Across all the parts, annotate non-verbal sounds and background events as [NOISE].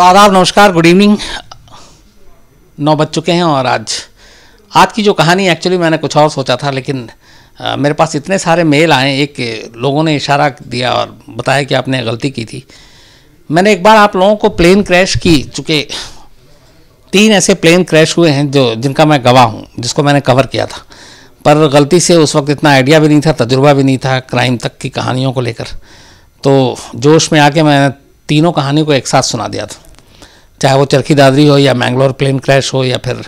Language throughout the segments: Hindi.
तो आदाब नमस्कार गुड इवनिंग नौ बज चुके हैं और आज आज की जो कहानी एक्चुअली मैंने कुछ और सोचा था लेकिन आ, मेरे पास इतने सारे मेल आए एक लोगों ने इशारा दिया और बताया कि आपने गलती की थी मैंने एक बार आप लोगों को प्लेन क्रैश की चूँकि तीन ऐसे प्लेन क्रैश हुए हैं जो जिनका मैं गवाह हूँ जिसको मैंने कवर किया था पर गलती से उस वक्त इतना आइडिया भी नहीं था तजुर्बा भी नहीं था क्राइम तक की कहानियों को लेकर तो जोश में आके मैंने तीनों कहानियों को एक साथ सुना दिया था चाहे वो चरखी दादरी हो या मैंगलोर प्लेन क्रैश हो या फिर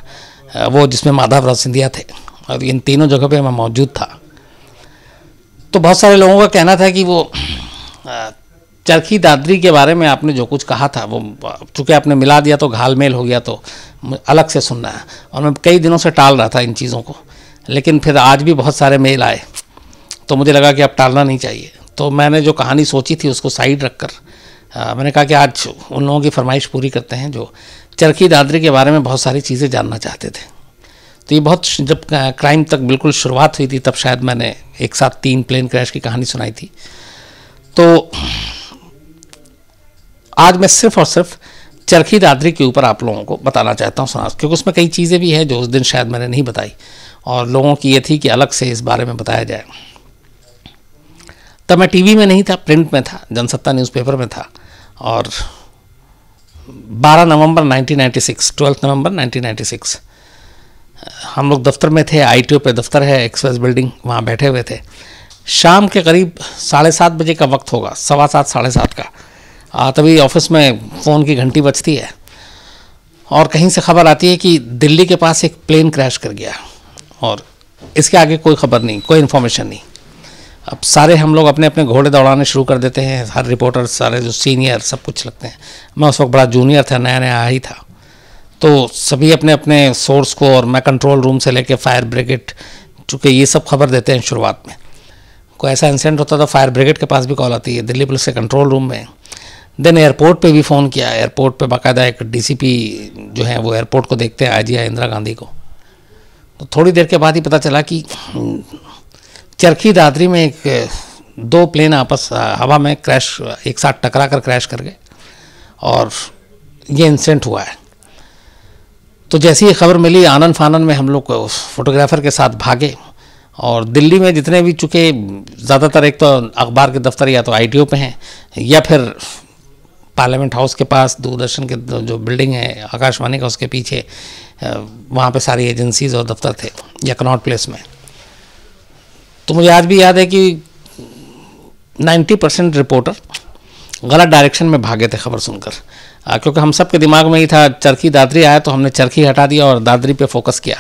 वो जिसमें माधव राव सिंधिया थे और इन तीनों जगह पे मैं मौजूद था तो बहुत सारे लोगों का कहना था कि वो चरखी दादरी के बारे में आपने जो कुछ कहा था वो चूँकि आपने मिला दिया तो घाल मेल हो गया तो अलग से सुनना है और मैं कई दिनों से टाल रहा था इन चीज़ों को लेकिन फिर आज भी बहुत सारे मेल आए तो मुझे लगा कि अब टालना नहीं चाहिए तो मैंने जो कहानी सोची थी उसको साइड रख कर आ, मैंने कहा कि आज उन लोगों की फरमाइश पूरी करते हैं जो चरखी दादरी के बारे में बहुत सारी चीज़ें जानना चाहते थे तो ये बहुत जब क्राइम तक बिल्कुल शुरुआत हुई थी तब शायद मैंने एक साथ तीन प्लेन क्रैश की कहानी सुनाई थी तो आज मैं सिर्फ और सिर्फ चरखी दादरी के ऊपर आप लोगों को बताना चाहता हूँ सुना क्योंकि उसमें कई चीज़ें भी हैं जो उस दिन शायद मैंने नहीं बताई और लोगों की ये थी कि अलग से इस बारे में बताया जाए तब मैं टीवी में नहीं था प्रिंट में था जनसत्ता न्यूज़पेपर में था और 12 नवंबर 1996 12 नवंबर 1996 हम लोग दफ्तर में थे आई पे दफ्तर है एक्सप्रेस बिल्डिंग वहाँ बैठे हुए थे शाम के करीब साढ़े सात बजे का वक्त होगा सवा सात साढ़े सात का आ, तभी ऑफिस में फ़ोन की घंटी बजती है और कहीं से खबर आती है कि दिल्ली के पास एक प्लेन क्रैश कर गया और इसके आगे कोई खबर नहीं कोई इन्फॉर्मेशन नहीं अब सारे हम लोग अपने अपने घोड़े दौड़ाने शुरू कर देते हैं हर रिपोर्टर सारे जो सीनियर सब कुछ लगते हैं मैं उस वक्त बड़ा जूनियर था नया नया ही था तो सभी अपने अपने सोर्स को और मैं कंट्रोल रूम से लेके फायर ब्रिगेड चूँकि ये सब खबर देते हैं शुरुआत में कोई ऐसा इंसिडेंट होता तो फायर ब्रिगेड के पास भी कॉल आती है दिल्ली पुलिस के कंट्रोल रूम में देन एयरपोर्ट पे भी फ़ोन किया एयरपोर्ट पे बाकायदा एक डीसीपी जो है वो एयरपोर्ट को देखते हैं आई जी इंदिरा गांधी को तो थोड़ी देर के बाद ही पता चला कि चरखी दादरी में एक दो प्लेन आपस हवा में क्रैश एक साथ टकरा कर क्रैश कर गए और ये इंसिडेंट हुआ है तो जैसी ये खबर मिली आनंद फानन में हम लोग फोटोग्राफर के साथ भागे और दिल्ली में जितने भी चुके ज़्यादातर एक तो अखबार के दफ्तर या तो आईटीओ पे हैं या फिर पार्लियामेंट हाउस के पास दूरदर्शन के जो बिल्डिंग है आकाशवाणी का उसके पीछे वहाँ पे सारी एजेंसीज और दफ्तर थे या कनॉट प्लेस में तो मुझे आज भी याद है कि 90 परसेंट रिपोर्टर गलत डायरेक्शन में भागे थे खबर सुनकर आ, क्योंकि हम सब के दिमाग में ही था चरखी दादरी आया तो हमने चरखी हटा दिया और दादरी पे फोकस किया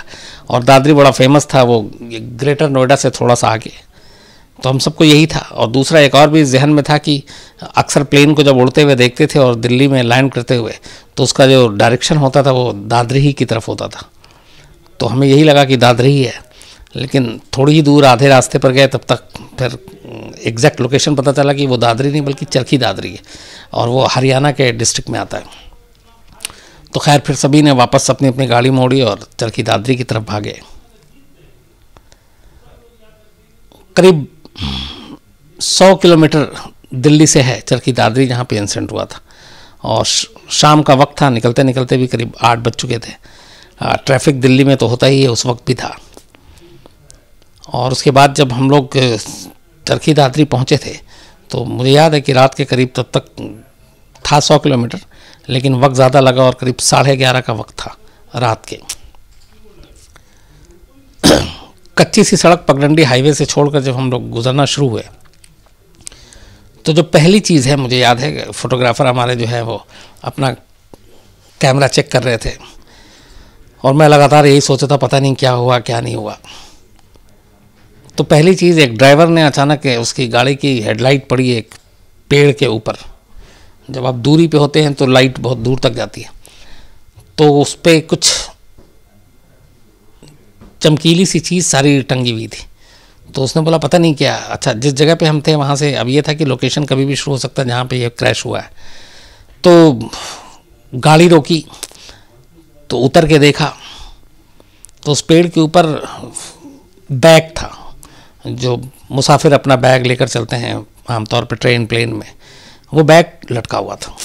और दादरी बड़ा फेमस था वो ग्रेटर नोएडा से थोड़ा सा आगे तो हम सबको यही था और दूसरा एक और भी जहन में था कि अक्सर प्लेन को जब उड़ते हुए देखते थे और दिल्ली में लैंड करते हुए तो उसका जो डायरेक्शन होता था वो दादरी ही की तरफ होता था तो हमें यही लगा कि दादरी ही है लेकिन थोड़ी ही दूर आधे रास्ते पर गए तब तक फिर एग्जैक्ट हम्म, लोकेशन पता चला कि वो दादरी नहीं बल्कि चरखी दादरी है और वो हरियाणा के डिस्ट्रिक्ट में आता है तो खैर फिर सभी ने वापस अपनी अपनी गाड़ी मोड़ी और चरखी दादरी की तरफ भागे करीब सौ किलोमीटर दिल्ली से है चरखी दादरी जहाँ पे इंसिडेंट हुआ था और शाम का वक्त था निकलते निकलते भी करीब आठ बज चुके थे ट्रैफिक दिल्ली में तो होता ही है उस वक्त भी था और उसके बाद जब हम लोग चरखी दादरी पहुँचे थे तो मुझे याद है कि रात के करीब तब तक था सौ किलोमीटर लेकिन वक्त ज़्यादा लगा और करीब साढ़े ग्यारह का वक्त था रात के [CLEARS THROAT] कच्ची सी सड़क पगडंडी हाईवे से छोड़कर जब हम लोग गुजरना शुरू हुए तो जो पहली चीज़ है मुझे याद है फोटोग्राफ़र हमारे जो है वो अपना कैमरा चेक कर रहे थे और मैं लगातार यही सोचा था पता नहीं क्या हुआ क्या नहीं हुआ तो पहली चीज़ एक ड्राइवर ने अचानक उसकी गाड़ी की हेडलाइट पड़ी एक पेड़ के ऊपर जब आप दूरी पे होते हैं तो लाइट बहुत दूर तक जाती है तो उस पर कुछ चमकीली सी चीज़ सारी टंगी हुई थी तो उसने बोला पता नहीं क्या अच्छा जिस जगह पे हम थे वहाँ से अब ये था कि लोकेशन कभी भी शुरू हो सकता है जहाँ पे ये क्रैश हुआ है तो गाड़ी रोकी तो उतर के देखा तो उस पेड़ के ऊपर बैग था जो मुसाफिर अपना बैग लेकर चलते हैं आमतौर पर ट्रेन प्लेन में वो बैग लटका हुआ था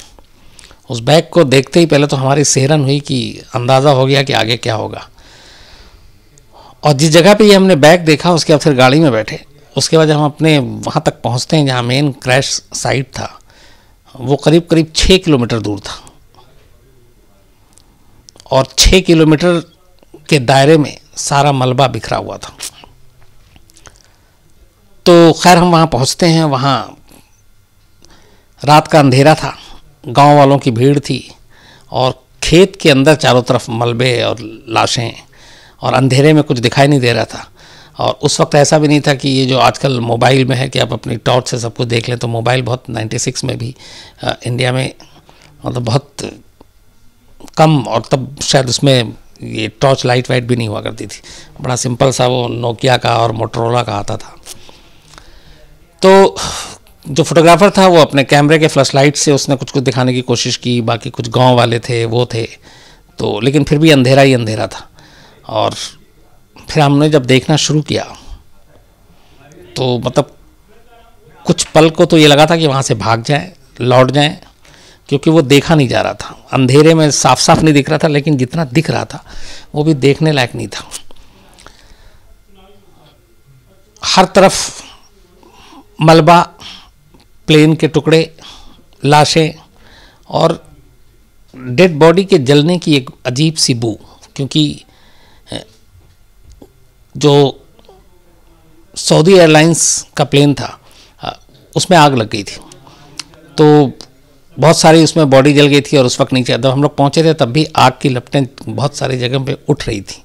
उस बैग को देखते ही पहले तो हमारी सेहरन हुई कि अंदाज़ा हो गया कि आगे क्या होगा और जिस जगह पे ये हमने बैग देखा उसके बाद फिर गाड़ी में बैठे उसके बाद जब हम अपने वहाँ तक पहुँचते हैं जहाँ मेन क्रैश साइट था वो करीब करीब छः किलोमीटर दूर था और छः किलोमीटर के दायरे में सारा मलबा बिखरा हुआ था तो खैर हम वहाँ पहुँचते हैं वहाँ रात का अंधेरा था गांव वालों की भीड़ थी और खेत के अंदर चारों तरफ मलबे और लाशें और अंधेरे में कुछ दिखाई नहीं दे रहा था और उस वक्त ऐसा भी नहीं था कि ये जो आजकल मोबाइल में है कि आप अपनी टॉर्च से सब कुछ देख लें तो मोबाइल बहुत 96 में भी आ, इंडिया में मतलब बहुत कम और तब शायद उसमें ये टॉर्च लाइट वाइट भी नहीं हुआ करती थी बड़ा सिंपल सा वो नोकिया का और मोटरोला का आता था तो जो फोटोग्राफर था वो अपने कैमरे के फ्लैश लाइट से उसने कुछ कुछ दिखाने की कोशिश की बाकी कुछ गांव वाले थे वो थे तो लेकिन फिर भी अंधेरा ही अंधेरा था और फिर हमने जब देखना शुरू किया तो मतलब कुछ पल को तो ये लगा था कि वहाँ से भाग जाए लौट जाएँ क्योंकि वो देखा नहीं जा रहा था अंधेरे में साफ साफ नहीं दिख रहा था लेकिन जितना दिख रहा था वो भी देखने लायक नहीं था हर तरफ मलबा प्लेन के टुकड़े लाशें और डेड बॉडी के जलने की एक अजीब सी बू क्योंकि जो सऊदी एयरलाइंस का प्लेन था उसमें आग लग गई थी तो बहुत सारी उसमें बॉडी जल गई थी और उस वक्त नीचे जब हम लोग पहुंचे थे तब भी आग की लपटें बहुत सारी जगह पे उठ रही थी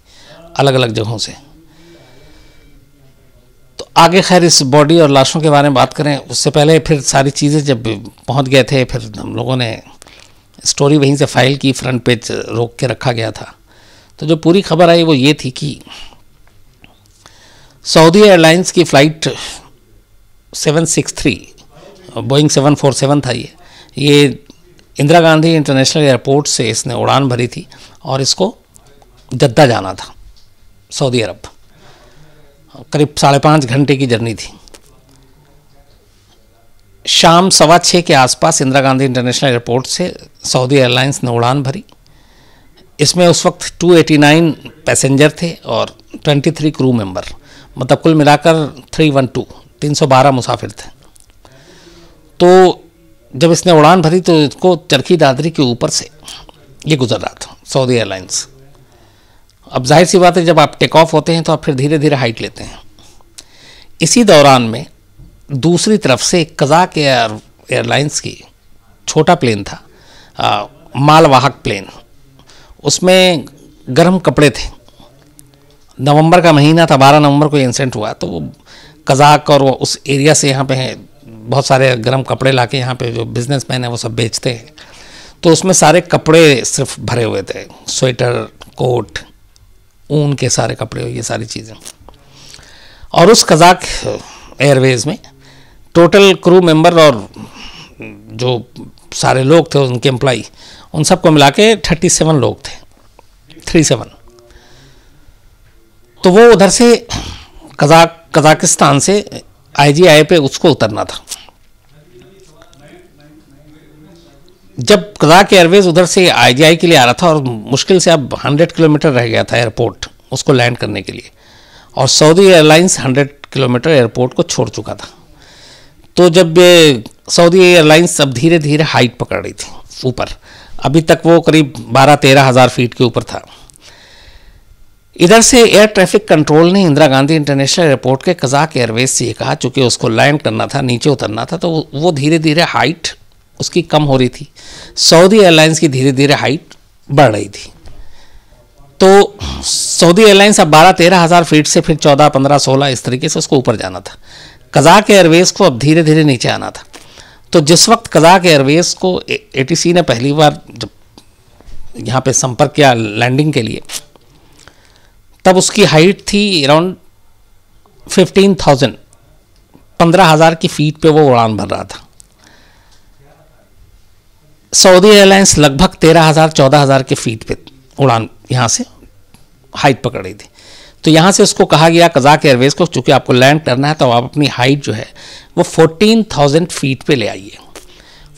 अलग अलग जगहों से आगे खैर इस बॉडी और लाशों के बारे में बात करें उससे पहले फिर सारी चीज़ें जब पहुंच गए थे फिर हम लोगों ने स्टोरी वहीं से फाइल की फ्रंट पेज रोक के रखा गया था तो जो पूरी खबर आई वो ये थी कि सऊदी एयरलाइंस की फ़्लाइट 763 बोइंग 747 था ये ये इंदिरा गांधी इंटरनेशनल एयरपोर्ट से इसने उड़ान भरी थी और इसको जद्दा जाना था सऊदी अरब करीब साढ़े पाँच घंटे की जर्नी थी शाम सवा छः के आसपास इंदिरा गांधी इंटरनेशनल एयरपोर्ट से सऊदी एयरलाइंस ने उड़ान भरी इसमें उस वक्त 289 पैसेंजर थे और 23 क्रू मेंबर मतलब कुल मिलाकर 312 312 मुसाफिर थे तो जब इसने उड़ान भरी तो इसको चरखी दादरी के ऊपर से ये गुजर रहा था सऊदी एयरलाइंस अब जाहिर सी बात है जब आप टेक ऑफ होते हैं तो आप फिर धीरे धीरे हाइट लेते हैं इसी दौरान में दूसरी तरफ से कजाक एयर एयरलाइंस की छोटा प्लेन था मालवाहक प्लेन उसमें गर्म कपड़े थे नवंबर का महीना था बारह नवंबर को इंसिडेंट हुआ तो वो कजाक और वो उस एरिया से यहाँ पे हैं बहुत सारे गर्म कपड़े ला के यहाँ पर जो बिजनेस मैन हैं वो सब बेचते हैं तो उसमें सारे कपड़े सिर्फ भरे हुए थे स्वेटर कोट ऊन के सारे कपड़े ये सारी चीज़ें और उस कज़ाक एयरवेज़ में टोटल क्रू मेंबर और जो सारे लोग थे उनके एम्प्लाई उन सबको मिला के थर्टी सेवन लोग थे थ्री सेवन तो वो उधर से कजाक कजाकिस्तान से आईजीआई पे उसको उतरना था जब कदाक एयरवेज उधर से आईजीआई के लिए आ रहा था और मुश्किल से अब 100 किलोमीटर रह गया था एयरपोर्ट उसको लैंड करने के लिए और सऊदी एयरलाइंस 100 किलोमीटर एयरपोर्ट को छोड़ चुका था तो जब ये सऊदी एयरलाइंस अब धीरे धीरे हाइट पकड़ रही थी ऊपर अभी तक वो करीब बारह तेरह हज़ार फीट के ऊपर था इधर से एयर ट्रैफिक कंट्रोल ने इंदिरा गांधी इंटरनेशनल एयरपोर्ट के कजाक एयरवेज से ये कहा चूँकि उसको लैंड करना था नीचे उतरना था तो वो धीरे धीरे हाइट उसकी कम हो रही थी सऊदी एयरलाइंस की धीरे धीरे हाइट बढ़ रही थी तो सऊदी एयरलाइंस अब बारह तेरह हज़ार फीट से फिर चौदह पंद्रह सोलह इस तरीके से उसको ऊपर जाना था कजाक एयरवेज को अब धीरे धीरे नीचे आना था तो जिस वक्त कजाक एयरवेज को ए ने पहली बार जब यहाँ पे संपर्क किया लैंडिंग के लिए तब उसकी हाइट थी अराउंड फिफ्टीन थाउजेंड पंद्रह हज़ार की फीट पे वो उड़ान भर रहा था सऊदी एयरलाइंस लगभग तेरह हज़ार चौदह हज़ार के फीट पे उड़ान यहाँ से हाइट पकड़ रही थी तो यहाँ से उसको कहा गया कजाक एयरवेज को चूँकि आपको लैंड करना है तो आप अपनी हाइट जो है वो फोर्टीन थाउजेंड फीट पे ले आइए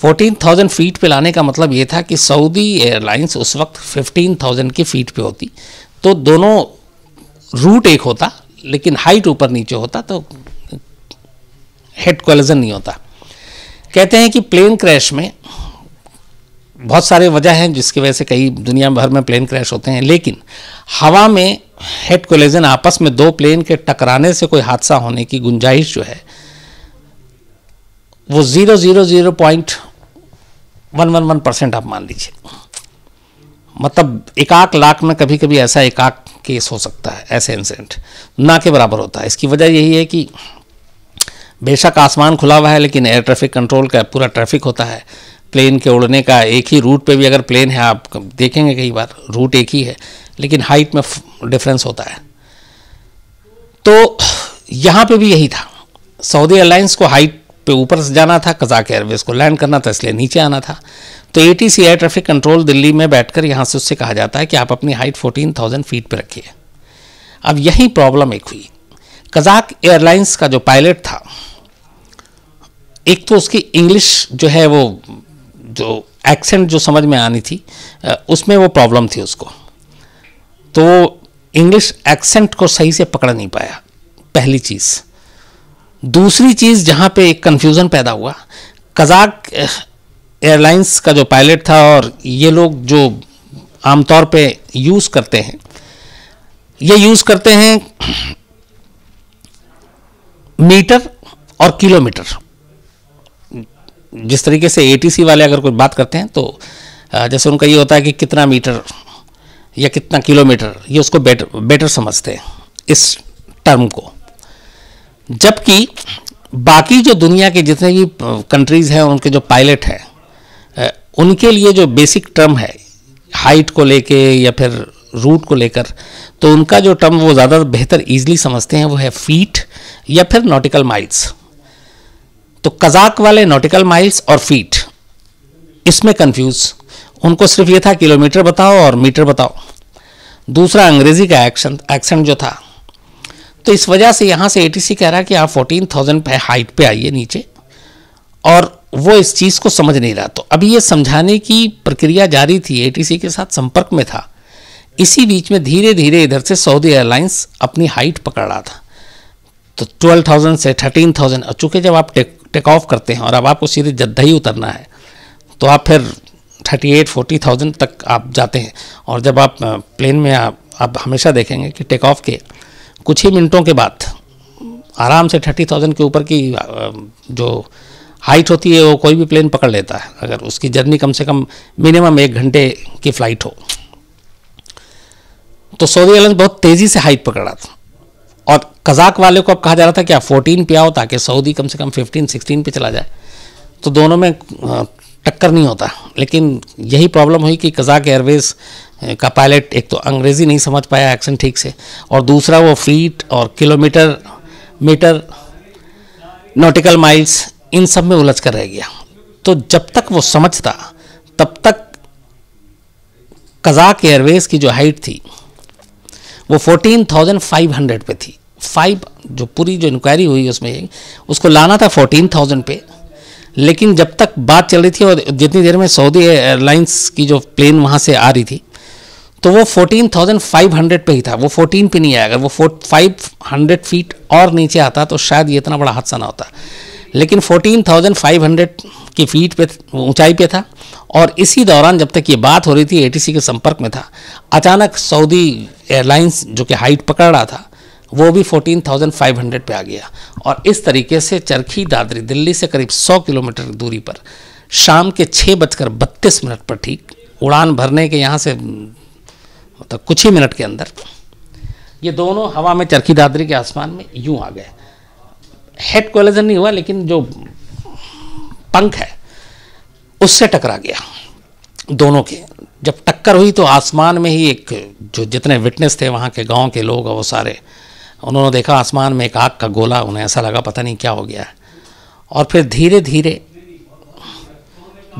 फोर्टीन थाउजेंड फीट पे लाने का मतलब ये था कि सऊदी एयरलाइंस उस वक्त फिफ्टीन थाउजेंड की फीट पे होती तो दोनों रूट एक होता लेकिन हाइट ऊपर नीचे होता तो हेड कोलिजन नहीं होता कहते हैं कि प्लेन क्रैश में बहुत सारे वजह हैं जिसकी वजह से कई दुनिया भर में प्लेन क्रैश होते हैं लेकिन हवा में हेड कोलेजन आपस में दो प्लेन के टकराने से कोई हादसा होने की गुंजाइश जो है वो zero zero zero point one one one percent आप मान लीजिए मतलब एकाक लाख में कभी कभी ऐसा एकाक केस हो सकता है ऐसे इंसिडेंट ना के बराबर होता है इसकी वजह यही है कि बेशक आसमान खुला हुआ है लेकिन एयर ट्रैफिक कंट्रोल का पूरा ट्रैफिक होता है प्लेन के उड़ने का एक ही रूट पे भी अगर प्लेन है आप देखेंगे कई बार रूट एक ही है लेकिन हाइट में डिफरेंस होता है तो यहाँ पे भी यही था सऊदी एयरलाइंस को हाइट पे ऊपर से जाना था कजाक एयरवेज को लैंड करना था इसलिए नीचे आना था तो सी एयर ट्रैफिक कंट्रोल दिल्ली में बैठकर यहाँ से उससे कहा जाता है कि आप अपनी हाइट 14,000 फीट पर रखिए अब यही प्रॉब्लम एक हुई कजाक एयरलाइंस का जो पायलट था एक तो उसकी इंग्लिश जो है वो जो एक्सेंट जो समझ में आनी थी उसमें वो प्रॉब्लम थी उसको तो इंग्लिश एक्सेंट को सही से पकड़ नहीं पाया पहली चीज़ दूसरी चीज़ जहाँ पे एक कन्फ्यूज़न पैदा हुआ कजाक एयरलाइंस का जो पायलट था और ये लोग जो आमतौर पे यूज़ करते हैं ये यूज़ करते हैं मीटर और किलोमीटर जिस तरीके से एटीसी वाले अगर कोई बात करते हैं तो जैसे उनका ये होता है कि कितना मीटर या कितना किलोमीटर ये उसको बेटर बेटर समझते हैं इस टर्म को जबकि बाकी जो दुनिया के जितने भी कंट्रीज़ हैं उनके जो पायलट हैं उनके लिए जो बेसिक टर्म है हाइट को लेके या फिर रूट को लेकर तो उनका जो टर्म वो ज़्यादा बेहतर ईजिली समझते हैं वो है फीट या फिर नॉटिकल माइल्स तो कजाक वाले नॉटिकल माइल्स और फीट इसमें कंफ्यूज उनको सिर्फ ये था किलोमीटर बताओ और मीटर बताओ दूसरा अंग्रेजी का एक्शन एक्सेंट जो था तो इस वजह से यहाँ से एटीसी कह रहा है कि आप फोर्टीन थाउजेंड पे हाइट पे आइए नीचे और वो इस चीज़ को समझ नहीं रहा तो अभी ये समझाने की प्रक्रिया जारी थी एटीसी के साथ संपर्क में था इसी बीच में धीरे धीरे इधर से सऊदी एयरलाइंस अपनी हाइट पकड़ रहा था तो 12,000 से 13,000 थाउजेंड चूँकि जब आप टेक टेक ऑफ करते हैं और अब आपको सीधे जद्दा ही उतरना है तो आप फिर थर्टी एट फोर्टी थाउजेंड तक आप जाते हैं और जब आप प्लेन में आप, आप हमेशा देखेंगे कि टेक ऑफ के कुछ ही मिनटों के बाद आराम से थर्टी थाउजेंड के ऊपर की जो हाइट होती है वो कोई भी प्लेन पकड़ लेता है अगर उसकी जर्नी कम से कम मिनिमम एक घंटे की फ़्लाइट हो तो सऊदी अरब बहुत तेज़ी से हाइट पकड़ रहा था और कजाक वाले को अब कहा जा रहा था कि आप फोर्टीन पे आओ ताकि सऊदी कम से कम फिफ्टीन सिक्सटीन पे चला जाए तो दोनों में टक्कर नहीं होता लेकिन यही प्रॉब्लम हुई कि कजाक एयरवेज का पायलट एक तो अंग्रेज़ी नहीं समझ पाया एक्शन ठीक से और दूसरा वो फीट और किलोमीटर मीटर नोटिकल माइल्स इन सब में उलझ कर रह गया तो जब तक वो समझता तब तक कजाक एयरवेज की जो हाइट थी वो 14,500 पे थी फाइव जो पूरी जो इंक्वायरी हुई उसमें उसको लाना था फोर्टीन थाउजेंड पे लेकिन जब तक बात चल रही थी और जितनी देर में सऊदी एयरलाइंस की जो प्लेन वहाँ से आ रही थी तो वो फोर्टीन थाउजेंड फाइव हंड्रेड पर ही था वो फोर्टीन पे नहीं आया अगर वो फाइव हंड्रेड फीट और नीचे आता तो शायद ये इतना बड़ा हादसा ना होता लेकिन फोर्टीन थाउजेंड फाइव हंड्रेड की फीट पे ऊंचाई पे था और इसी दौरान जब तक ये बात हो रही थी एटीसी के संपर्क में था अचानक सऊदी एयरलाइंस जो कि हाइट पकड़ रहा था वो भी 14,500 पे आ गया और इस तरीके से चरखी दादरी दिल्ली से करीब 100 किलोमीटर दूरी पर शाम के छः बजकर बत्तीस मिनट पर ठीक उड़ान भरने के यहाँ से मतलब कुछ ही मिनट के अंदर ये दोनों हवा में चरखी दादरी के आसमान में यूँ आ गए हेड कोलेजन नहीं हुआ लेकिन जो पंख है उससे टकरा गया दोनों के जब टक्कर हुई तो आसमान में ही एक जो जितने विटनेस थे वहाँ के गांव के लोग वो सारे उन्होंने देखा आसमान में एक आग का गोला उन्हें ऐसा लगा पता नहीं क्या हो गया है और फिर धीरे धीरे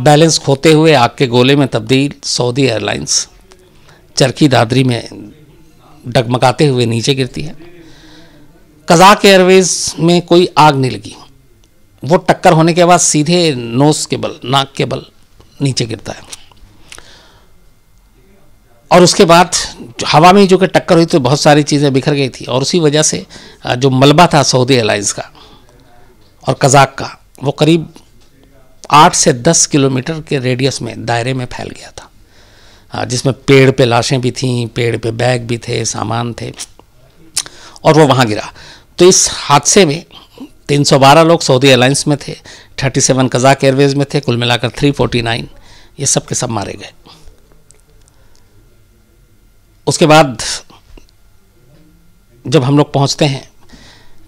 बैलेंस खोते हुए आग के गोले में तब्दील सऊदी एयरलाइंस चरखी दादरी में डगमगाते हुए नीचे गिरती है कजाक एयरवेज में कोई आग नहीं लगी वो टक्कर होने के बाद सीधे नोस के बल नाक के बल नीचे गिरता है और उसके बाद हवा में जो कि टक्कर हुई तो बहुत सारी चीज़ें बिखर गई थी और उसी वजह से जो मलबा था सऊदी एयरलाइंस का और कजाक का वो करीब आठ से दस किलोमीटर के रेडियस में दायरे में फैल गया था जिसमें पेड़ पे लाशें भी थीं पेड़ पे बैग भी थे सामान थे और वो वहाँ गिरा तो इस हादसे में 312 लोग सऊदी एयरलाइंस में थे 37 कजाक एयरवेज में थे कुल मिलाकर 349 ये सब के सब मारे गए उसके बाद जब हम लोग पहुँचते हैं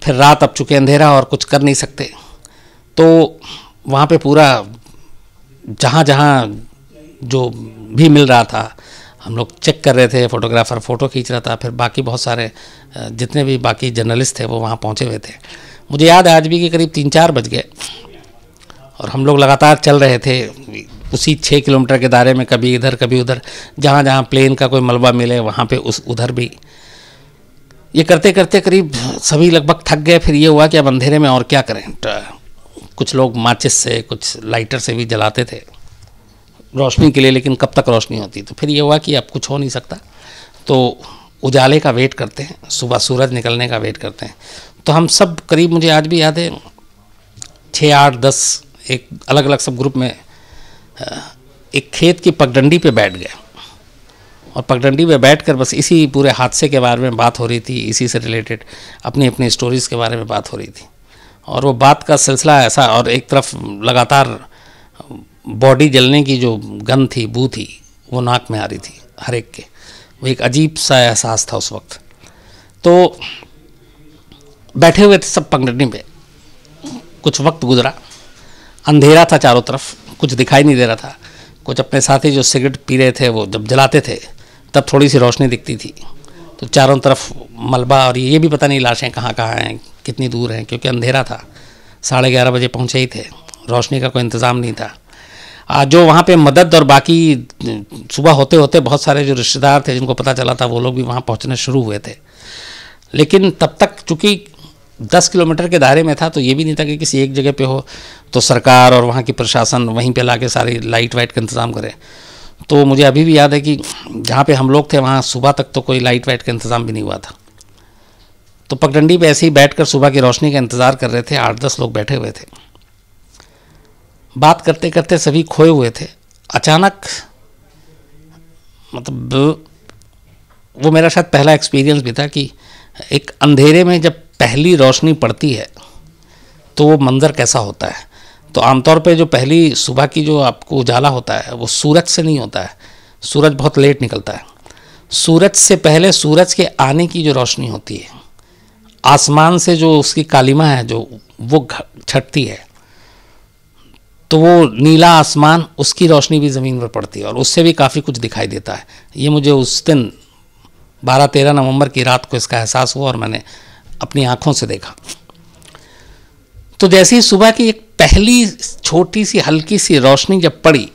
फिर रात अब चुके अंधेरा और कुछ कर नहीं सकते तो वहाँ पे पूरा जहाँ जहाँ जो भी मिल रहा था हम लोग चेक कर रहे थे फोटोग्राफर फ़ोटो खींच रहा था फिर बाकी बहुत सारे जितने भी बाकी जर्नलिस्ट थे वो वहाँ पहुँचे हुए थे मुझे याद है आज भी कि करीब तीन चार बज गए और हम लोग लगातार चल रहे थे उसी छः किलोमीटर के दायरे में कभी इधर कभी उधर जहाँ जहाँ प्लेन का कोई मलबा मिले वहाँ पे उस उधर भी ये करते करते करीब सभी लगभग थक गए फिर ये हुआ कि अब अंधेरे में और क्या करें तो, कुछ लोग माचिस से कुछ लाइटर से भी जलाते थे रोशनी के लिए लेकिन कब तक रोशनी होती तो फिर ये हुआ कि अब कुछ हो नहीं सकता तो उजाले का वेट करते हैं सुबह सूरज निकलने का वेट करते हैं तो हम सब करीब मुझे आज भी याद है छः आठ दस एक अलग अलग सब ग्रुप में एक खेत की पगडंडी पे बैठ गए और पगडंडी पे बैठकर बस इसी पूरे हादसे के बारे में बात हो रही थी इसी से रिलेटेड अपनी अपनी स्टोरीज़ के बारे में बात हो रही थी और वो बात का सिलसिला ऐसा और एक तरफ लगातार बॉडी जलने की जो गन थी बू थी वो नाक में आ रही थी हर एक के वो एक अजीब सा एहसास था उस वक्त तो बैठे हुए थे सब पगडंडी पे कुछ वक्त गुजरा अंधेरा था चारों तरफ कुछ दिखाई नहीं दे रहा था कुछ अपने साथी जो सिगरेट पी रहे थे वो जब जलाते थे तब थोड़ी सी रोशनी दिखती थी तो चारों तरफ मलबा और ये भी पता नहीं लाशें कहाँ कहाँ हैं कितनी दूर हैं क्योंकि अंधेरा था साढ़े ग्यारह बजे पहुँचे ही थे रोशनी का कोई इंतज़ाम नहीं था आज जो वहाँ पे मदद और बाकी सुबह होते होते बहुत सारे जो रिश्तेदार थे जिनको पता चला था वो लोग भी वहाँ पहुँचने शुरू हुए थे लेकिन तब तक चूँकि दस किलोमीटर के दायरे में था तो ये भी नहीं था कि किसी एक जगह पे हो तो सरकार और वहाँ की प्रशासन वहीं पे ला के सारी लाइट वाइट का इंतज़ाम करे तो मुझे अभी भी याद है कि जहाँ पे हम लोग थे वहाँ सुबह तक तो कोई लाइट वाइट का इंतज़ाम भी नहीं हुआ था तो पगडंडी पे ऐसे ही बैठ सुबह की रोशनी का इंतज़ार कर रहे थे आठ दस लोग बैठे हुए थे बात करते करते सभी खोए हुए थे अचानक मतलब वो मेरा शायद पहला एक्सपीरियंस भी था कि एक अंधेरे में जब पहली रोशनी पड़ती है तो वो मंज़र कैसा होता है तो आमतौर पे जो पहली सुबह की जो आपको उजाला होता है वो सूरज से नहीं होता है सूरज बहुत लेट निकलता है सूरज से पहले सूरज के आने की जो रोशनी होती है आसमान से जो उसकी कालिमा है जो वो छटती है तो वो नीला आसमान उसकी रोशनी भी ज़मीन पर पड़ती है और उससे भी काफ़ी कुछ दिखाई देता है ये मुझे उस दिन बारह तेरह नवंबर की रात को इसका एहसास हुआ और मैंने अपनी आंखों से देखा तो जैसे ही सुबह की एक पहली छोटी सी हल्की सी रोशनी जब पड़ी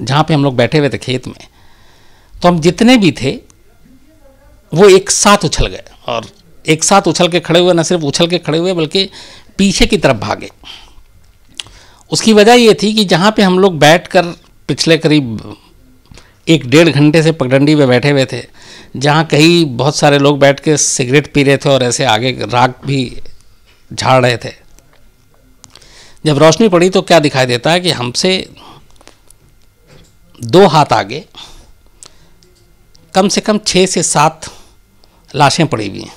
जहाँ पे हम लोग बैठे हुए थे खेत में तो हम जितने भी थे वो एक साथ उछल गए और एक साथ उछल के खड़े हुए न सिर्फ उछल के खड़े हुए बल्कि पीछे की तरफ भागे उसकी वजह ये थी कि जहाँ पे हम लोग बैठ कर पिछले करीब एक डेढ़ घंटे से पगडंडी में बैठे हुए थे जहाँ कहीं बहुत सारे लोग बैठ के सिगरेट पी रहे थे और ऐसे आगे राग भी झाड़ रहे थे जब रोशनी पड़ी तो क्या दिखाई देता है कि हमसे दो हाथ आगे कम से कम छः से सात लाशें पड़ी हुई हैं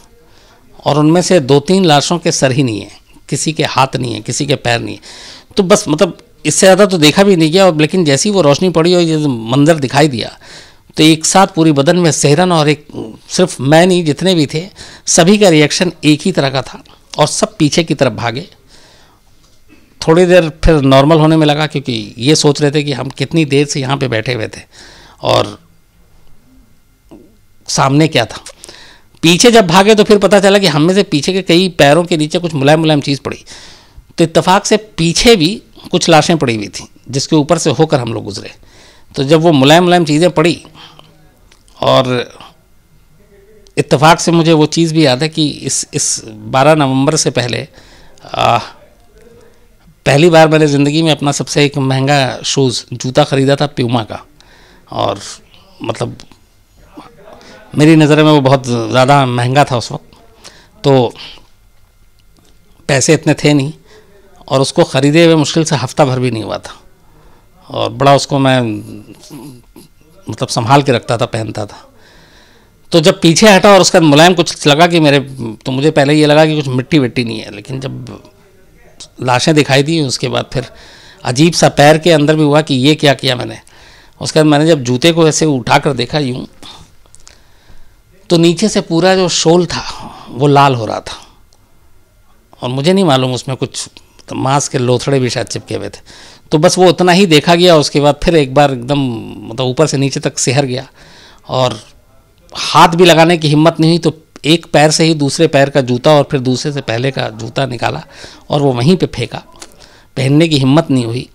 और उनमें से दो तीन लाशों के सर ही नहीं है किसी के हाथ नहीं है किसी के पैर नहीं है तो बस मतलब इससे ज़्यादा तो देखा भी नहीं गया और लेकिन जैसी वो रोशनी पड़ी और ये मंदिर दिखाई दिया तो एक साथ पूरी बदन में सेहरन और एक सिर्फ मैं नहीं जितने भी थे सभी का रिएक्शन एक ही तरह का था और सब पीछे की तरफ भागे थोड़ी देर फिर नॉर्मल होने में लगा क्योंकि ये सोच रहे थे कि हम कितनी देर से यहाँ पे बैठे हुए थे और सामने क्या था पीछे जब भागे तो फिर पता चला कि हम में से पीछे के कई पैरों के नीचे कुछ मुलायम मुलायम चीज़ पड़ी तो इतफाक से पीछे भी कुछ लाशें पड़ी हुई थी जिसके ऊपर से होकर हम लोग गुजरे तो जब वो मुलायम मुलायम चीज़ें पड़ी और इत्तेफाक से मुझे वो चीज़ भी याद है कि इस इस 12 नवंबर से पहले आ, पहली बार मैंने ज़िंदगी में अपना सबसे एक महंगा शूज़ जूता ख़रीदा था प्यूमा का और मतलब मेरी नज़र में वो बहुत ज़्यादा महंगा था उस वक्त तो पैसे इतने थे नहीं और उसको ख़रीदे हुए मुश्किल से हफ़्ता भर भी नहीं हुआ था और बड़ा उसको मैं मतलब संभाल के रखता था पहनता था तो जब पीछे हटा और उसका मुलायम कुछ लगा कि मेरे तो मुझे पहले ये लगा कि कुछ मिट्टी विट्टी नहीं है लेकिन जब लाशें दिखाई दी उसके बाद फिर अजीब सा पैर के अंदर भी हुआ कि ये क्या किया मैंने उसके बाद मैंने जब जूते को ऐसे उठा कर देखा यूँ तो नीचे से पूरा जो शोल था वो लाल हो रहा था और मुझे नहीं मालूम उसमें कुछ तो मांस के लोथड़े भी शायद चिपके हुए थे तो बस वो उतना ही देखा गया उसके बाद फिर एक बार एकदम मतलब ऊपर से नीचे तक सिहर गया और हाथ भी लगाने की हिम्मत नहीं हुई तो एक पैर से ही दूसरे पैर का जूता और फिर दूसरे से पहले का जूता निकाला और वो वहीं पे फेंका पहनने की हिम्मत नहीं हुई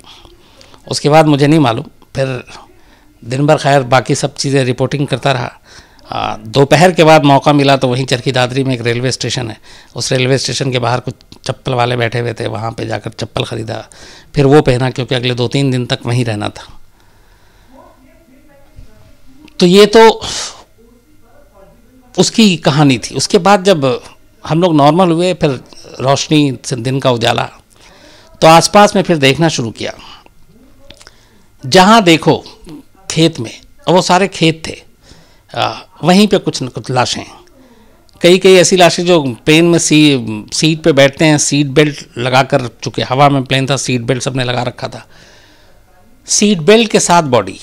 उसके बाद मुझे नहीं मालूम फिर दिन भर खैर बाकी सब चीज़ें रिपोर्टिंग करता रहा दोपहर के बाद मौका मिला तो वहीं चरखी दादरी में एक रेलवे स्टेशन है उस रेलवे स्टेशन के बाहर कुछ चप्पल वाले बैठे हुए थे वहाँ पे जाकर चप्पल ख़रीदा फिर वो पहना क्योंकि अगले दो तीन दिन तक वहीं रहना था तो ये तो उसकी कहानी थी उसके बाद जब हम लोग नॉर्मल हुए फिर रोशनी से दिन का उजाला तो आसपास में फिर देखना शुरू किया जहाँ देखो खेत में वो सारे खेत थे आ, वहीं पे कुछ न कुछ लाशें कई कई ऐसी लाशें जो प्लेन में सी सीट पे बैठते हैं सीट बेल्ट लगा कर चूँकि हवा में प्लेन था सीट बेल्ट सबने लगा रखा था सीट बेल्ट के साथ बॉडी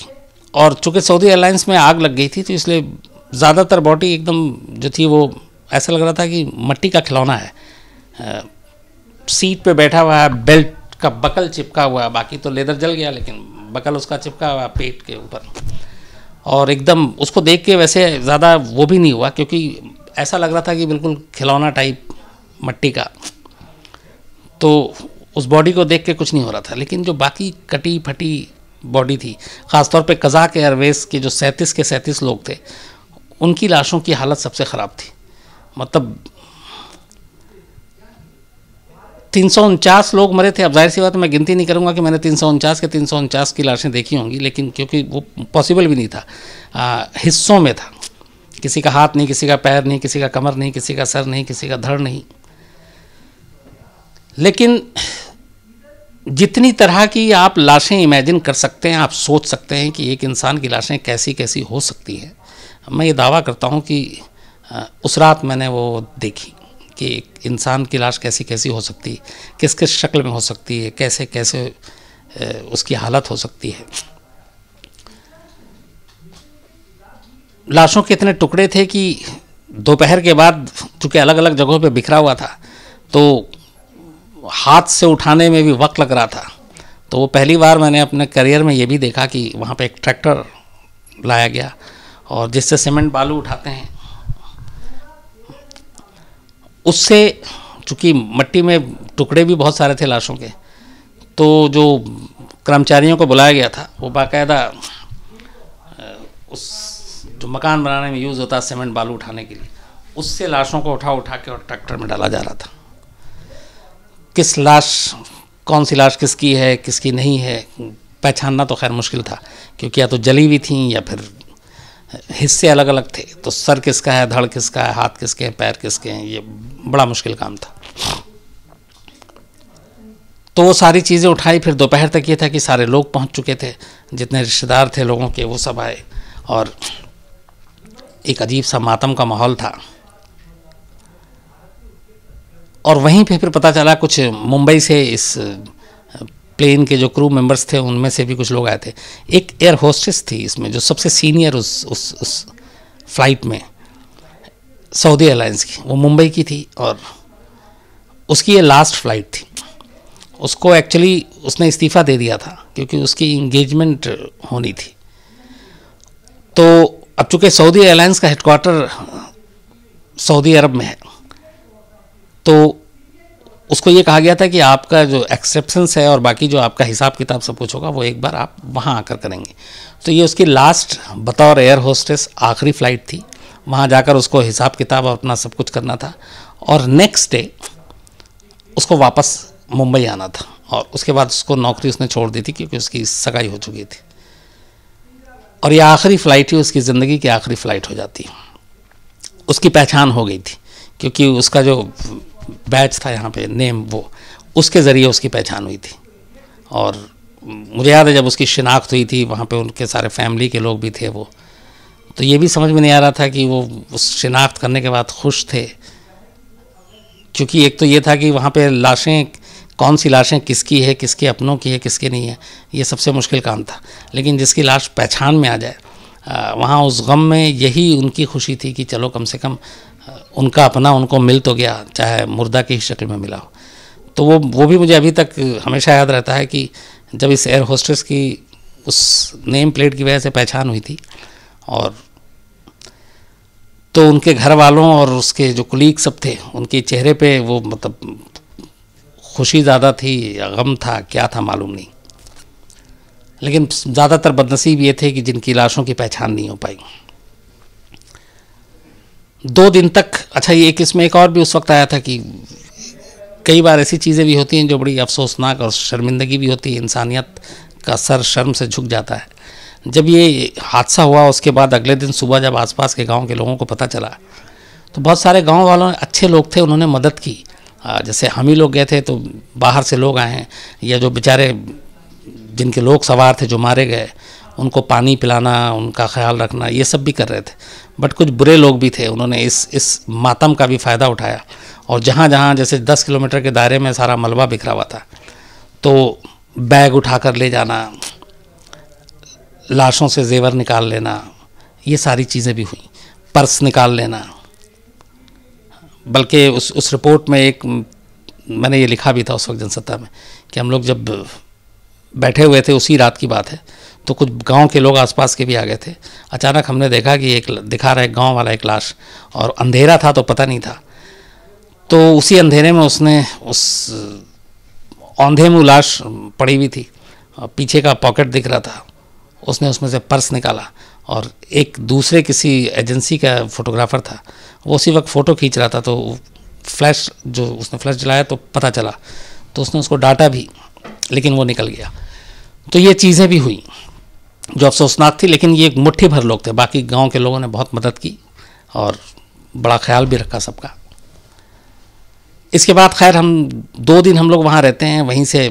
और चूँकि सऊदी एयरलाइंस में आग लग गई थी तो इसलिए ज़्यादातर बॉडी एकदम जो थी वो ऐसा लग रहा था कि मट्टी का खिलौना है आ, सीट पे बैठा हुआ है बेल्ट का बकल चिपका हुआ है बाकी तो लेदर जल गया लेकिन बकल उसका चिपका हुआ पेट के ऊपर और एकदम उसको देख के वैसे ज़्यादा वो भी नहीं हुआ क्योंकि ऐसा लग रहा था कि बिल्कुल खिलौना टाइप मट्टी का तो उस बॉडी को देख के कुछ नहीं हो रहा था लेकिन जो बाकी कटी फटी बॉडी थी ख़ासतौर पे कज़ाक एयरवेज़ के जो सैंतीस के सैंतीस लोग थे उनकी लाशों की हालत सबसे ख़राब थी मतलब तीन सौ उनचास लोग मरे थे अब जाहिर सी बात मैं गिनती नहीं करूंगा कि मैंने तीन सौ उनचास के तीन सौ उनचास की लाशें देखी होंगी लेकिन क्योंकि वो पॉसिबल भी नहीं था आ, हिस्सों में था किसी का हाथ नहीं किसी का पैर नहीं किसी का कमर नहीं किसी का सर नहीं किसी का धड़ नहीं लेकिन जितनी तरह की आप लाशें इमेजिन कर सकते हैं आप सोच सकते हैं कि एक इंसान की लाशें कैसी कैसी हो सकती है मैं ये दावा करता हूँ कि उस रात मैंने वो देखी कि एक इंसान की लाश कैसी कैसी हो सकती है किस किस शक्ल में हो सकती है कैसे कैसे उसकी हालत हो सकती है लाशों के इतने टुकड़े थे कि दोपहर के बाद चूँकि अलग अलग जगहों पे बिखरा हुआ था तो हाथ से उठाने में भी वक्त लग रहा था तो वो पहली बार मैंने अपने करियर में ये भी देखा कि वहाँ पे एक ट्रैक्टर लाया गया और जिससे सीमेंट बालू उठाते हैं उससे चूँकि मट्टी में टुकड़े भी बहुत सारे थे लाशों के तो जो कर्मचारियों को बुलाया गया था वो बाकायदा उस जो तो मकान बनाने में यूज़ होता है सीमेंट बालू उठाने के लिए उससे लाशों को उठा उठा के और ट्रैक्टर में डाला जा रहा था किस लाश कौन सी लाश किसकी है किसकी नहीं है पहचानना तो खैर मुश्किल था क्योंकि या तो जली हुई थी या फिर हिस्से अलग अलग थे तो सर किसका है धड़ किसका है हाथ किसके हैं पैर किसके हैं ये बड़ा मुश्किल काम था तो वो सारी चीज़ें उठाई फिर दोपहर तक ये था कि सारे लोग पहुंच चुके थे जितने रिश्तेदार थे लोगों के वो सब आए और एक अजीब सा मातम का माहौल था और वहीं पे फिर पता चला कुछ मुंबई से इस प्लेन के जो क्रू मेंबर्स थे उनमें से भी कुछ लोग आए थे एक एयर होस्टेस थी इसमें जो सबसे सीनियर उस उस उस फ्लाइट में सऊदी एयरलाइंस की वो मुंबई की थी और उसकी ये लास्ट फ्लाइट थी उसको एक्चुअली उसने इस्तीफ़ा दे दिया था क्योंकि उसकी इंगेजमेंट होनी थी तो अब चूँकि सऊदी एयरलाइंस का हेडक्वार्टर सऊदी अरब में है तो उसको ये कहा गया था कि आपका जो एक्सेप्शंस है और बाकी जो आपका हिसाब किताब सब कुछ होगा वो एक बार आप वहाँ आकर करेंगे तो ये उसकी लास्ट बतौर एयर होस्टेस आखिरी फ़्लाइट थी वहाँ जाकर उसको हिसाब किताब और अपना सब कुछ करना था और नेक्स्ट डे उसको वापस मुंबई आना था और उसके बाद उसको नौकरी उसने छोड़ दी थी क्योंकि उसकी सगाई हो चुकी थी और ये आखिरी फ़्लाइट ही उसकी ज़िंदगी की आखिरी फ़्लाइट हो जाती उसकी पहचान हो गई थी क्योंकि उसका जो बैच था यहाँ पे नेम वो उसके ज़रिए उसकी पहचान हुई थी और मुझे याद है जब उसकी शिनाख्त हुई थी वहाँ पे उनके सारे फैमिली के लोग भी थे वो तो ये भी समझ में नहीं आ रहा था कि वो उस शिनाख्त करने के बाद खुश थे क्योंकि एक तो ये था कि वहाँ पे लाशें कौन सी लाशें किसकी है किसके अपनों की है किसके नहीं है ये सबसे मुश्किल काम था लेकिन जिसकी लाश पहचान में आ जाए वहाँ उस गम में यही उनकी खुशी थी कि चलो कम से कम उनका अपना उनको मिल तो गया चाहे मुर्दा की ही शक्ल में मिला हो तो वो वो भी मुझे अभी तक हमेशा याद रहता है कि जब इस एयर होस्टेस की उस नेम प्लेट की वजह से पहचान हुई थी और तो उनके घर वालों और उसके जो कुलीग सब थे उनके चेहरे पे वो मतलब खुशी ज़्यादा थी गम था क्या था मालूम नहीं लेकिन ज़्यादातर बदनसीब ये थे कि जिनकी लाशों की पहचान नहीं हो पाई दो दिन तक अच्छा ये इसमें एक और भी उस वक्त आया था कि कई बार ऐसी चीज़ें भी होती हैं जो बड़ी अफसोसनाक और शर्मिंदगी भी होती है इंसानियत का सर शर्म से झुक जाता है जब ये हादसा हुआ उसके बाद अगले दिन सुबह जब आसपास के गांव के लोगों को पता चला तो बहुत सारे गांव वालों अच्छे लोग थे उन्होंने मदद की जैसे हम ही लोग गए थे तो बाहर से लोग आए हैं या जो बेचारे जिनके लोग सवार थे जो मारे गए उनको पानी पिलाना उनका ख्याल रखना ये सब भी कर रहे थे बट कुछ बुरे लोग भी थे उन्होंने इस इस मातम का भी फ़ायदा उठाया और जहाँ जहाँ जैसे दस किलोमीटर के दायरे में सारा मलबा बिखरा हुआ था तो बैग उठा कर ले जाना लाशों से जेवर निकाल लेना ये सारी चीज़ें भी हुई पर्स निकाल लेना बल्कि उस उस रिपोर्ट में एक मैंने ये लिखा भी था उस वक्त जनसत्ता में कि हम लोग जब बैठे हुए थे उसी रात की बात है तो कुछ गांव के लोग आसपास के भी आ गए थे अचानक हमने देखा कि एक दिखा रहा है गांव वाला एक लाश और अंधेरा था तो पता नहीं था तो उसी अंधेरे में उसने उस औंधे में लाश पड़ी हुई थी पीछे का पॉकेट दिख रहा था उसने उसमें से पर्स निकाला और एक दूसरे किसी एजेंसी का फोटोग्राफर था वो उसी वक्त फ़ोटो खींच रहा था तो फ्लैश जो उसने फ्लैश जलाया तो पता चला तो उसने उसको डांटा भी लेकिन वो निकल गया तो ये चीज़ें भी हुई जो अफसोसनाक थी लेकिन ये मुट्ठी भर लोग थे बाकी गांव के लोगों ने बहुत मदद की और बड़ा ख्याल भी रखा सबका इसके बाद खैर हम दो दिन हम लोग वहाँ रहते हैं वहीं से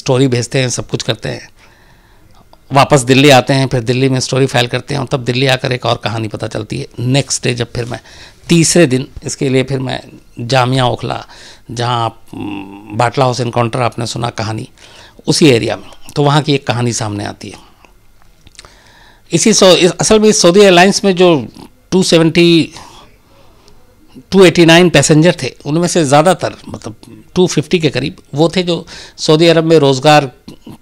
स्टोरी भेजते हैं सब कुछ करते हैं वापस दिल्ली आते हैं फिर दिल्ली में स्टोरी फाइल करते हैं और तब दिल्ली आकर एक और कहानी पता चलती है नेक्स्ट डे जब फिर मैं तीसरे दिन इसके लिए फिर मैं जामिया ओखला जहाँ आप बाटला हाउस इनकाउंटर आपने सुना कहानी उसी एरिया में तो वहाँ की एक कहानी सामने आती है इसी सो इस, असल में सऊदी एयरलाइंस में जो टू सेवेंटी 289 पैसेंजर थे उनमें से ज़्यादातर मतलब 250 के करीब वो थे जो सऊदी अरब में रोज़गार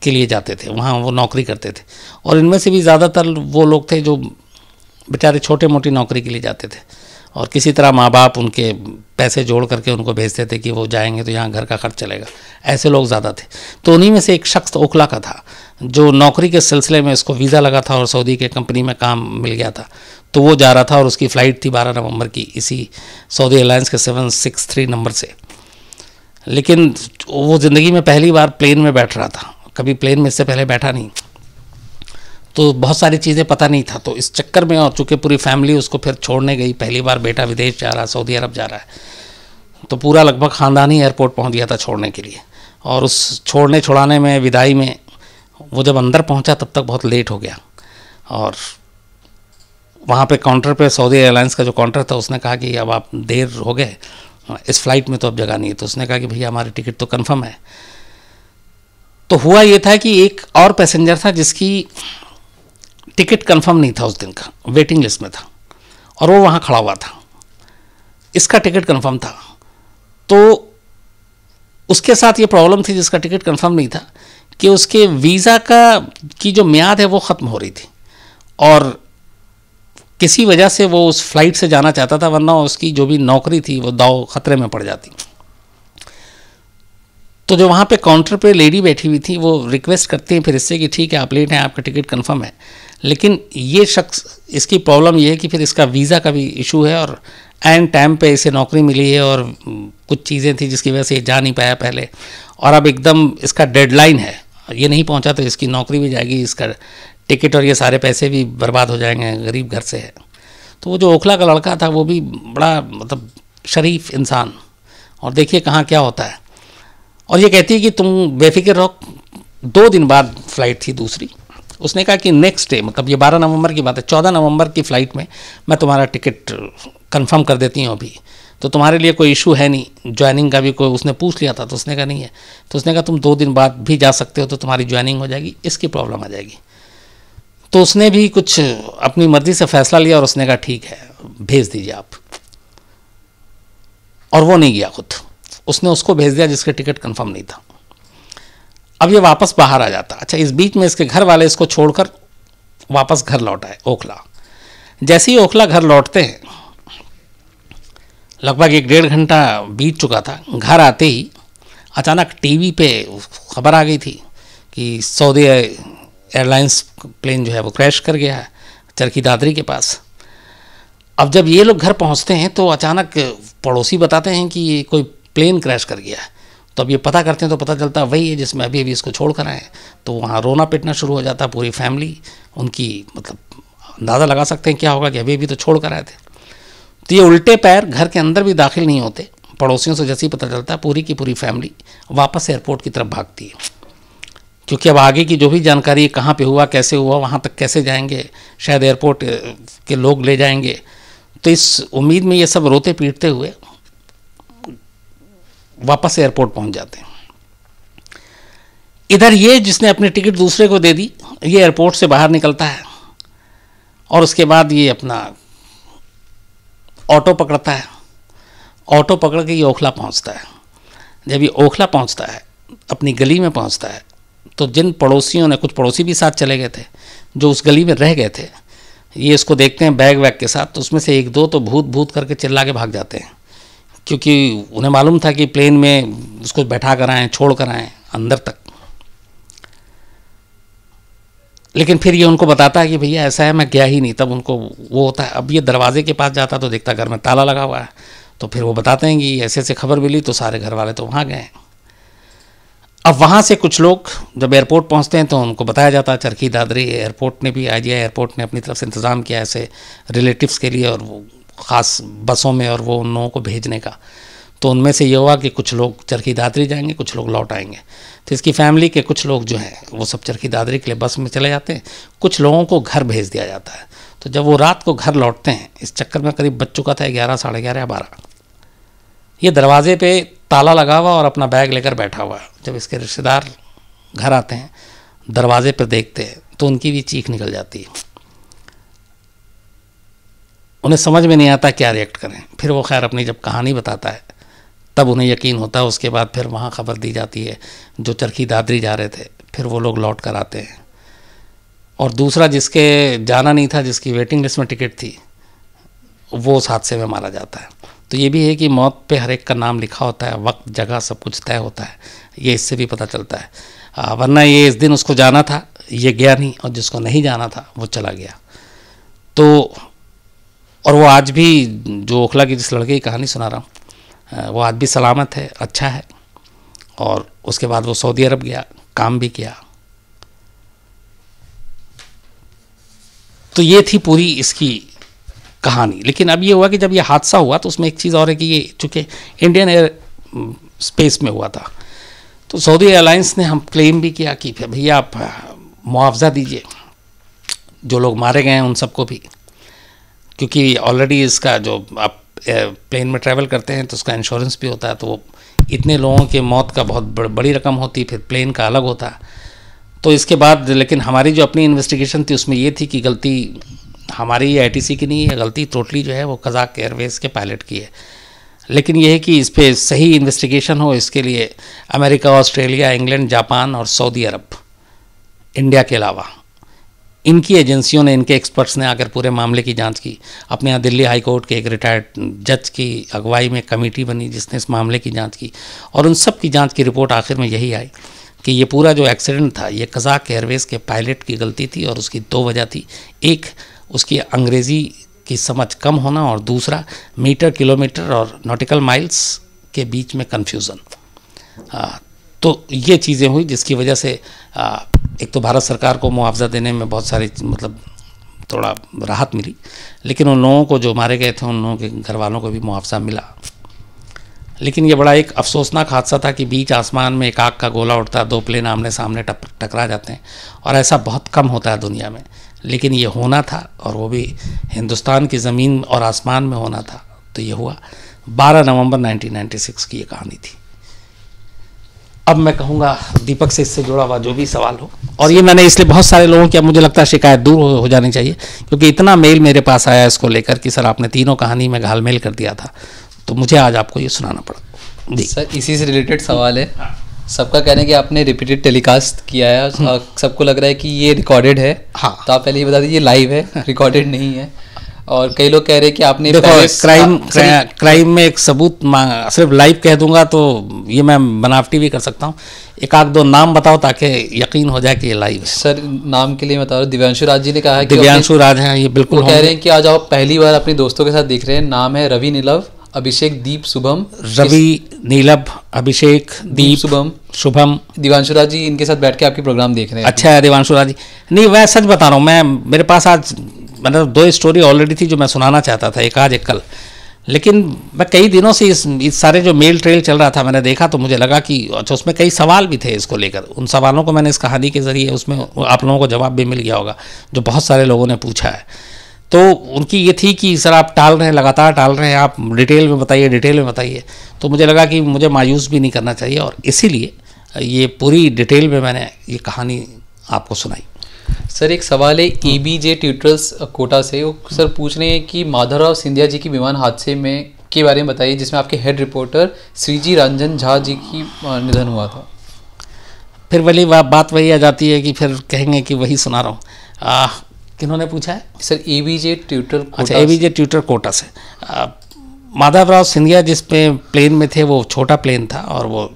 के लिए जाते थे वहाँ वो नौकरी करते थे और इनमें से भी ज़्यादातर वो लोग थे जो बेचारे छोटे मोटी नौकरी के लिए जाते थे और किसी तरह माँ बाप उनके पैसे जोड़ करके उनको भेजते थे कि वो जाएंगे तो यहाँ घर का खर्च चलेगा ऐसे लोग ज़्यादा थे तो उन्हीं में से एक शख्स तो ओखला का था जो नौकरी के सिलसिले में इसको वीज़ा लगा था और सऊदी के कंपनी में काम मिल गया था तो वो जा रहा था और उसकी फ़्लाइट थी 12 नवंबर की इसी सऊदी एयरलाइंस के सेवन सिक्स थ्री नंबर से लेकिन वो ज़िंदगी में पहली बार प्लेन में बैठ रहा था कभी प्लेन में इससे पहले बैठा नहीं तो बहुत सारी चीज़ें पता नहीं था तो इस चक्कर में और चूँकि पूरी फैमिली उसको फिर छोड़ने गई पहली बार बेटा विदेश जा रहा है सऊदी अरब जा रहा है तो पूरा लगभग ख़ानदानी एयरपोर्ट पहुँच गया था छोड़ने के लिए और उस छोड़ने छोड़ाने में विदाई में वो जब अंदर पहुँचा तब तक बहुत लेट हो गया और वहाँ पे काउंटर पे सऊदी एयरलाइंस का जो काउंटर था उसने कहा कि अब आप देर हो गए इस फ्लाइट में तो अब जगह नहीं है तो उसने कहा कि भैया हमारी टिकट तो कन्फर्म है तो हुआ ये था कि एक और पैसेंजर था जिसकी टिकट कंफर्म नहीं था उस दिन का वेटिंग लिस्ट में था और वो वहाँ खड़ा हुआ था इसका टिकट कन्फर्म था तो उसके साथ ये प्रॉब्लम थी जिसका टिकट कन्फर्म नहीं था कि उसके वीज़ा का की जो म्याद है वो ख़त्म हो रही थी और किसी वजह से वो उस फ्लाइट से जाना चाहता था वरना उसकी जो भी नौकरी थी वो दाव खतरे में पड़ जाती तो जो वहाँ पे काउंटर पे लेडी बैठी हुई थी वो रिक्वेस्ट करती हैं फिर इससे कि ठीक है आप लेट हैं आपका टिकट कंफर्म है लेकिन ये शख्स इसकी प्रॉब्लम ये है कि फिर इसका वीज़ा का भी इशू है और एन टाइम पे इसे नौकरी मिली है और कुछ चीज़ें थी जिसकी वजह से ये जा नहीं पाया पहले और अब एकदम इसका डेडलाइन है ये नहीं पहुंचा तो इसकी नौकरी भी जाएगी इसका टिकट और ये सारे पैसे भी बर्बाद हो जाएंगे गरीब घर से है तो वो जो ओखला का लड़का था वो भी बड़ा मतलब शरीफ इंसान और देखिए कहाँ क्या होता है और ये कहती है कि तुम बेफिक्र रहो दो दिन बाद फ्लाइट थी दूसरी उसने कहा कि नेक्स्ट डे मतलब ये 12 नवंबर की बात है 14 नवंबर की फ़्लाइट में मैं तुम्हारा टिकट कंफर्म कर देती हूँ अभी तो तुम्हारे लिए कोई इशू है नहीं ज्वाइनिंग का भी कोई उसने पूछ लिया था तो उसने कहा नहीं है तो उसने कहा तुम दो दिन बाद भी जा सकते हो तो तुम्हारी ज्वाइनिंग हो जाएगी इसकी प्रॉब्लम आ जाएगी तो उसने भी कुछ अपनी मर्जी से फैसला लिया और उसने कहा ठीक है भेज दीजिए आप और वो नहीं गया खुद उसने उसको भेज दिया जिसका टिकट कंफर्म नहीं था अब ये वापस बाहर आ जाता अच्छा इस बीच में इसके घर वाले इसको छोड़कर वापस घर लौट आए ओखला जैसे ही ओखला घर लौटते हैं लगभग एक डेढ़ घंटा बीत चुका था घर आते ही अचानक टीवी पे खबर आ गई थी कि सऊदी एयरलाइंस प्लेन जो है वो क्रैश कर गया है चरखी दादरी के पास अब जब ये लोग घर पहुंचते हैं तो अचानक पड़ोसी बताते हैं कि कोई प्लेन क्रैश कर गया है तो अब ये पता करते हैं तो पता चलता है वही है जिसमें अभी अभी इसको छोड़ कर आए तो वहाँ रोना पिटना शुरू हो जाता है पूरी फैमिली उनकी मतलब अंदाज़ा लगा सकते हैं क्या होगा कि अभी अभी तो छोड़ कर आए थे तो ये उल्टे पैर घर के अंदर भी दाखिल नहीं होते पड़ोसियों से जैसे ही पता चलता है पूरी की पूरी फैमिली वापस एयरपोर्ट की तरफ भागती है क्योंकि अब आगे की जो भी जानकारी कहाँ पे हुआ कैसे हुआ वहाँ तक कैसे जाएंगे शायद एयरपोर्ट के लोग ले जाएंगे तो इस उम्मीद में ये सब रोते पीटते हुए वापस एयरपोर्ट पहुँच जाते हैं इधर ये जिसने अपनी टिकट दूसरे को दे दी ये एयरपोर्ट से बाहर निकलता है और उसके बाद ये अपना ऑटो पकड़ता है ऑटो पकड़ के ये ओखला पहुंचता है जब ये ओखला पहुंचता है अपनी गली में पहुंचता है तो जिन पड़ोसियों ने कुछ पड़ोसी भी साथ चले गए थे जो उस गली में रह गए थे ये इसको देखते हैं बैग वैग के साथ तो उसमें से एक दो तो भूत भूत करके चिल्ला के भाग जाते हैं क्योंकि उन्हें मालूम था कि प्लेन में उसको बैठा कर आएँ छोड़ कर आएँ अंदर तक लेकिन फिर ये उनको बताता है कि भैया ऐसा है मैं गया ही नहीं तब उनको वो होता है अब ये दरवाजे के पास जाता तो देखता घर में ताला लगा हुआ है तो फिर वो बताते हैं कि ऐसे ऐसे खबर मिली तो सारे घर वाले तो वहाँ गए अब वहाँ से कुछ लोग जब एयरपोर्ट पहुँचते हैं तो उनको बताया जाता है चरखी दादरी एयरपोर्ट ने भी आई एयरपोर्ट ने अपनी तरफ से इंतज़ाम किया ऐसे रिलेटिव्स के लिए और वो ख़ास बसों में और वो उन लोगों को भेजने का तो उनमें से ये हुआ कि कुछ लोग चरखी दादरी जाएंगे कुछ लोग लौट आएंगे तो इसकी फैमिली के कुछ लोग जो हैं वो सब चरखी दादरी के लिए बस में चले जाते हैं कुछ लोगों को घर भेज दिया जाता है तो जब वो रात को घर लौटते हैं इस चक्कर में करीब बच चुका था ग्यारह साढ़े ग्यारह बारह ये दरवाजे पे ताला लगा हुआ और अपना बैग लेकर बैठा हुआ जब इसके रिश्तेदार घर आते हैं दरवाजे पर देखते हैं तो उनकी भी चीख निकल जाती है उन्हें समझ में नहीं आता क्या रिएक्ट करें फिर वो खैर अपनी जब कहानी बताता है तब उन्हें यकीन होता है उसके बाद फिर वहाँ खबर दी जाती है जो चरखी दादरी जा रहे थे फिर वो लोग लौट कर आते हैं और दूसरा जिसके जाना नहीं था जिसकी वेटिंग लिस्ट में टिकट थी वो उस हादसे में मारा जाता है तो ये भी है कि मौत पे हर एक का नाम लिखा होता है वक्त जगह सब कुछ तय होता है ये इससे भी पता चलता है वरना ये इस दिन उसको जाना था ये गया नहीं और जिसको नहीं जाना था वो चला गया तो और वो आज भी जो ओखला की जिस लड़के की कहानी सुना रहा हूँ वो आज भी सलामत है अच्छा है और उसके बाद वो सऊदी अरब गया काम भी किया तो ये थी पूरी इसकी कहानी लेकिन अब ये हुआ कि जब ये हादसा हुआ तो उसमें एक चीज़ और है कि ये चूँकि इंडियन एयर स्पेस में हुआ था तो सऊदी एयरलाइंस ने हम क्लेम भी किया कि भैया आप मुआवजा दीजिए जो लोग मारे गए हैं उन सबको भी क्योंकि ऑलरेडी इसका जो आप प्लेन में ट्रैवल करते हैं तो उसका इंश्योरेंस भी होता है तो वो इतने लोगों के मौत का बहुत बड़, बड़ी रकम होती फिर प्लेन का अलग होता तो इसके बाद लेकिन हमारी जो अपनी इन्वेस्टिगेशन थी उसमें ये थी कि गलती हमारी ये आई की नहीं है गलती टोटली जो है वो कजाक एयरवेज के पायलट की है लेकिन यह है कि इस पर सही इन्वेस्टिगेशन हो इसके लिए अमेरिका ऑस्ट्रेलिया इंग्लैंड जापान और सऊदी अरब इंडिया के अलावा इनकी एजेंसियों ने इनके एक्सपर्ट्स ने आकर पूरे मामले की जांच की अपने यहाँ दिल्ली हाई कोर्ट के एक रिटायर्ड जज की अगुवाई में कमेटी बनी जिसने इस मामले की जांच की और उन सब की जांच की रिपोर्ट आखिर में यही आई कि ये पूरा जो एक्सीडेंट था ये कजाक एयरवेज के पायलट की गलती थी और उसकी दो वजह थी एक उसकी अंग्रेज़ी की समझ कम होना और दूसरा मीटर किलोमीटर और नॉटिकल माइल्स के बीच में कन्फ्यूज़न तो ये चीज़ें हुई जिसकी वजह से आ, एक तो भारत सरकार को मुआवजा देने में बहुत सारी मतलब थोड़ा राहत मिली लेकिन उन लोगों को जो मारे गए थे उन लोगों के घर वालों को भी मुआवजा मिला लेकिन ये बड़ा एक अफसोसनाक हादसा था कि बीच आसमान में एक आग का गोला उठता है दो प्लेन आमने सामने टकरा जाते हैं और ऐसा बहुत कम होता है दुनिया में लेकिन ये होना था और वो भी हिंदुस्तान की ज़मीन और आसमान में होना था तो ये हुआ 12 नवंबर 1996 की ये कहानी थी अब मैं कहूँगा दीपक से इससे जुड़ा हुआ जो भी सवाल हो और ये मैंने इसलिए बहुत सारे लोगों की मुझे लगता है शिकायत दूर हो जानी चाहिए क्योंकि इतना मेल मेरे पास आया इसको लेकर कि सर आपने तीनों कहानी में घालमेल कर दिया था तो मुझे आज आपको ये सुनाना पड़ा जी सर इसी से रिलेटेड सवाल है हाँ। सबका कहना है कि आपने रिपीटेड टेलीकास्ट किया है हम्म। सबको लग रहा है कि ये रिकॉर्डेड है हाँ तो आप पहले ये बता दीजिए लाइव है रिकॉर्डेड नहीं है और कई लोग कह रहे हैं कि आपने देखो क्राइम हाँ, क्राइम में एक सबूत मांगा सिर्फ लाइव कह दूंगा तो ये मैं बनावटी भी कर सकता हूँ एक आध दो नाम बताओ ताकि यकीन हो जाए कि ये लाइव है सर नाम के लिए बता रहा दिव्यांशु राज जी ने कहा है दिव्यांशु राज हैं ये बिल्कुल कह रहे हैं कि आज आप पहली बार अपने दोस्तों के साथ देख रहे हैं नाम है रवि नीलव अभिषेक दीप शुभम रवि नीलभ अभिषेक दीप शुभम शुभम दिवानशुराज जी इनके साथ बैठ के आपके प्रोग्राम देख रहे हैं अच्छा है दिवानशुराज जी नहीं मैं सच बता रहा हूँ मैं मेरे पास आज मतलब दो स्टोरी ऑलरेडी थी जो मैं सुनाना चाहता था एक आज एक कल लेकिन मैं कई दिनों से इस, इस सारे जो मेल ट्रेल चल रहा था मैंने देखा तो मुझे लगा कि अच्छा उसमें कई सवाल भी थे इसको लेकर उन सवालों को मैंने इस कहानी के ज़रिए उसमें आप लोगों को जवाब भी मिल गया होगा जो बहुत सारे लोगों ने पूछा है तो उनकी ये थी कि सर आप टाल रहे हैं लगातार टाल रहे हैं आप डिटेल में बताइए डिटेल में बताइए तो मुझे लगा कि मुझे मायूस भी नहीं करना चाहिए और इसीलिए ये पूरी डिटेल में मैंने ये कहानी आपको सुनाई सर एक सवाल है E B J tutors Kota से वो सर पूछ रहे हैं कि माधवराव सिंधिया जी की विमान हादसे में के बारे में बताइए जिसमें आपके हेड रिपोर्टर श्री जी रंजन झा जी की निधन हुआ था फिर वही बात वही आ जाती है कि फिर कहेंगे कि वही सुना रहा हूँ किन्होंने पूछा है sir A B J tutor अच्छा A B J tutor Kota से माधवराव सिंधिया सिंधिया जिसमें प्लेन में थे वो छोटा प्लेन था और वो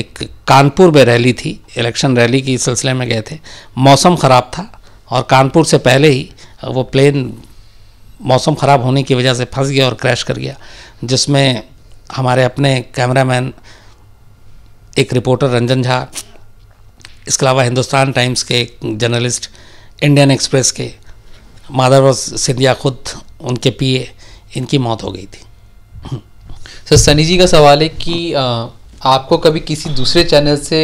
एक कानपुर में रैली थी इलेक्शन रैली की सिलसिले में गए थे मौसम ख़राब था और कानपुर से पहले ही वो प्लेन मौसम ख़राब होने की वजह से फंस गया और क्रैश कर गया जिसमें हमारे अपने कैमरामैन एक रिपोर्टर रंजन झा इसके अलावा हिंदुस्तान टाइम्स के एक जर्नलिस्ट इंडियन एक्सप्रेस के माधव सिंधिया खुद उनके पीए इनकी मौत हो गई थी सर सनी जी का सवाल है कि आपको कभी किसी दूसरे चैनल से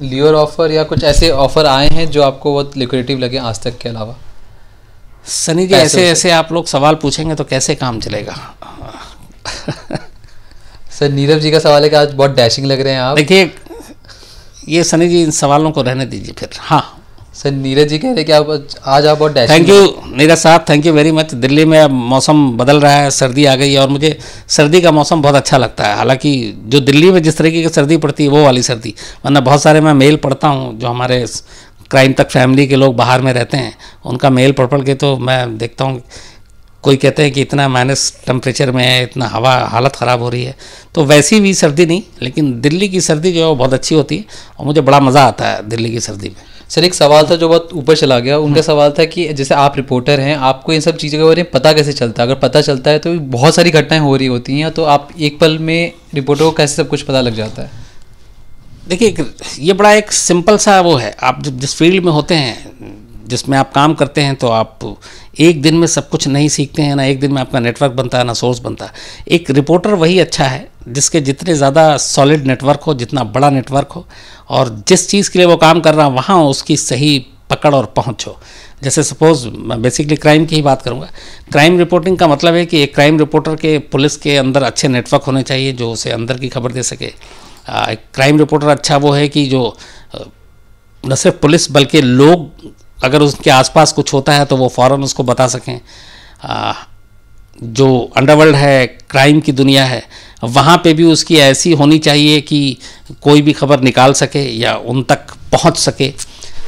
लियोर ऑफर या कुछ ऐसे ऑफर आए हैं जो आपको बहुत लिक्रेटिव लगे आज तक के अलावा सनी जी ऐसे ऐसे आप लोग सवाल पूछेंगे तो कैसे काम चलेगा सर नीरव जी का सवाल है कि आज बहुत डैशिंग लग रहे हैं आप देखिए ये सनी जी इन सवालों को रहने दीजिए फिर हाँ सर नीरज जी कह रहे कि आप आज आप बहुत थैंक यू नीरज साहब thank you very much Delhi में अब मौसम बदल रहा है सर्दी आ गई है और मुझे सर्दी का मौसम बहुत अच्छा लगता है हालांकि जो दिल्ली में जिस तरीके की सर्दी पड़ती है वो वाली सर्दी वरना बहुत सारे मैं मेल पढ़ता हूँ जो हमारे क्राइम तक फैमिली के लोग बाहर में रहते हैं उनका मेल पढ़ पढ़ के तो मैं देखता हूँ कोई कहते हैं कि इतना माइनस टेम्परेचर में है इतना हवा हालत ख़राब हो रही है तो वैसी भी सर्दी नहीं लेकिन दिल्ली की सर्दी जो है वो बहुत अच्छी होती है और मुझे बड़ा मज़ा आता है दिल्ली की सर्दी में सर एक सवाल था जो बहुत ऊपर चला गया उनका हाँ। सवाल था कि जैसे आप रिपोर्टर हैं आपको इन सब चीज़ों के बारे में पता कैसे चलता है अगर पता चलता है तो बहुत सारी घटनाएं हो रही होती हैं तो आप एक पल में रिपोर्टर को कैसे सब कुछ पता लग जाता है देखिए ये बड़ा एक सिंपल सा वो है आप जब जिस फील्ड में होते हैं जिसमें आप काम करते हैं तो आप एक दिन में सब कुछ नहीं सीखते हैं ना एक दिन में आपका नेटवर्क बनता है ना सोर्स बनता है एक रिपोर्टर वही अच्छा है जिसके जितने ज़्यादा सॉलिड नेटवर्क हो जितना बड़ा नेटवर्क हो और जिस चीज़ के लिए वो काम कर रहा है वहाँ उसकी सही पकड़ और पहुँच हो जैसे सपोज मैं बेसिकली क्राइम की ही बात करूँगा क्राइम रिपोर्टिंग का मतलब है कि एक क्राइम रिपोर्टर के पुलिस के अंदर अच्छे नेटवर्क होने चाहिए जो उसे अंदर की खबर दे सके क्राइम रिपोर्टर अच्छा वो है कि जो न सिर्फ पुलिस बल्कि लोग अगर उसके आसपास कुछ होता है तो वो फ़ौर उसको बता सकें आ, जो अंडरवर्ल्ड है क्राइम की दुनिया है वहाँ पे भी उसकी ऐसी होनी चाहिए कि कोई भी खबर निकाल सके या उन तक पहुँच सके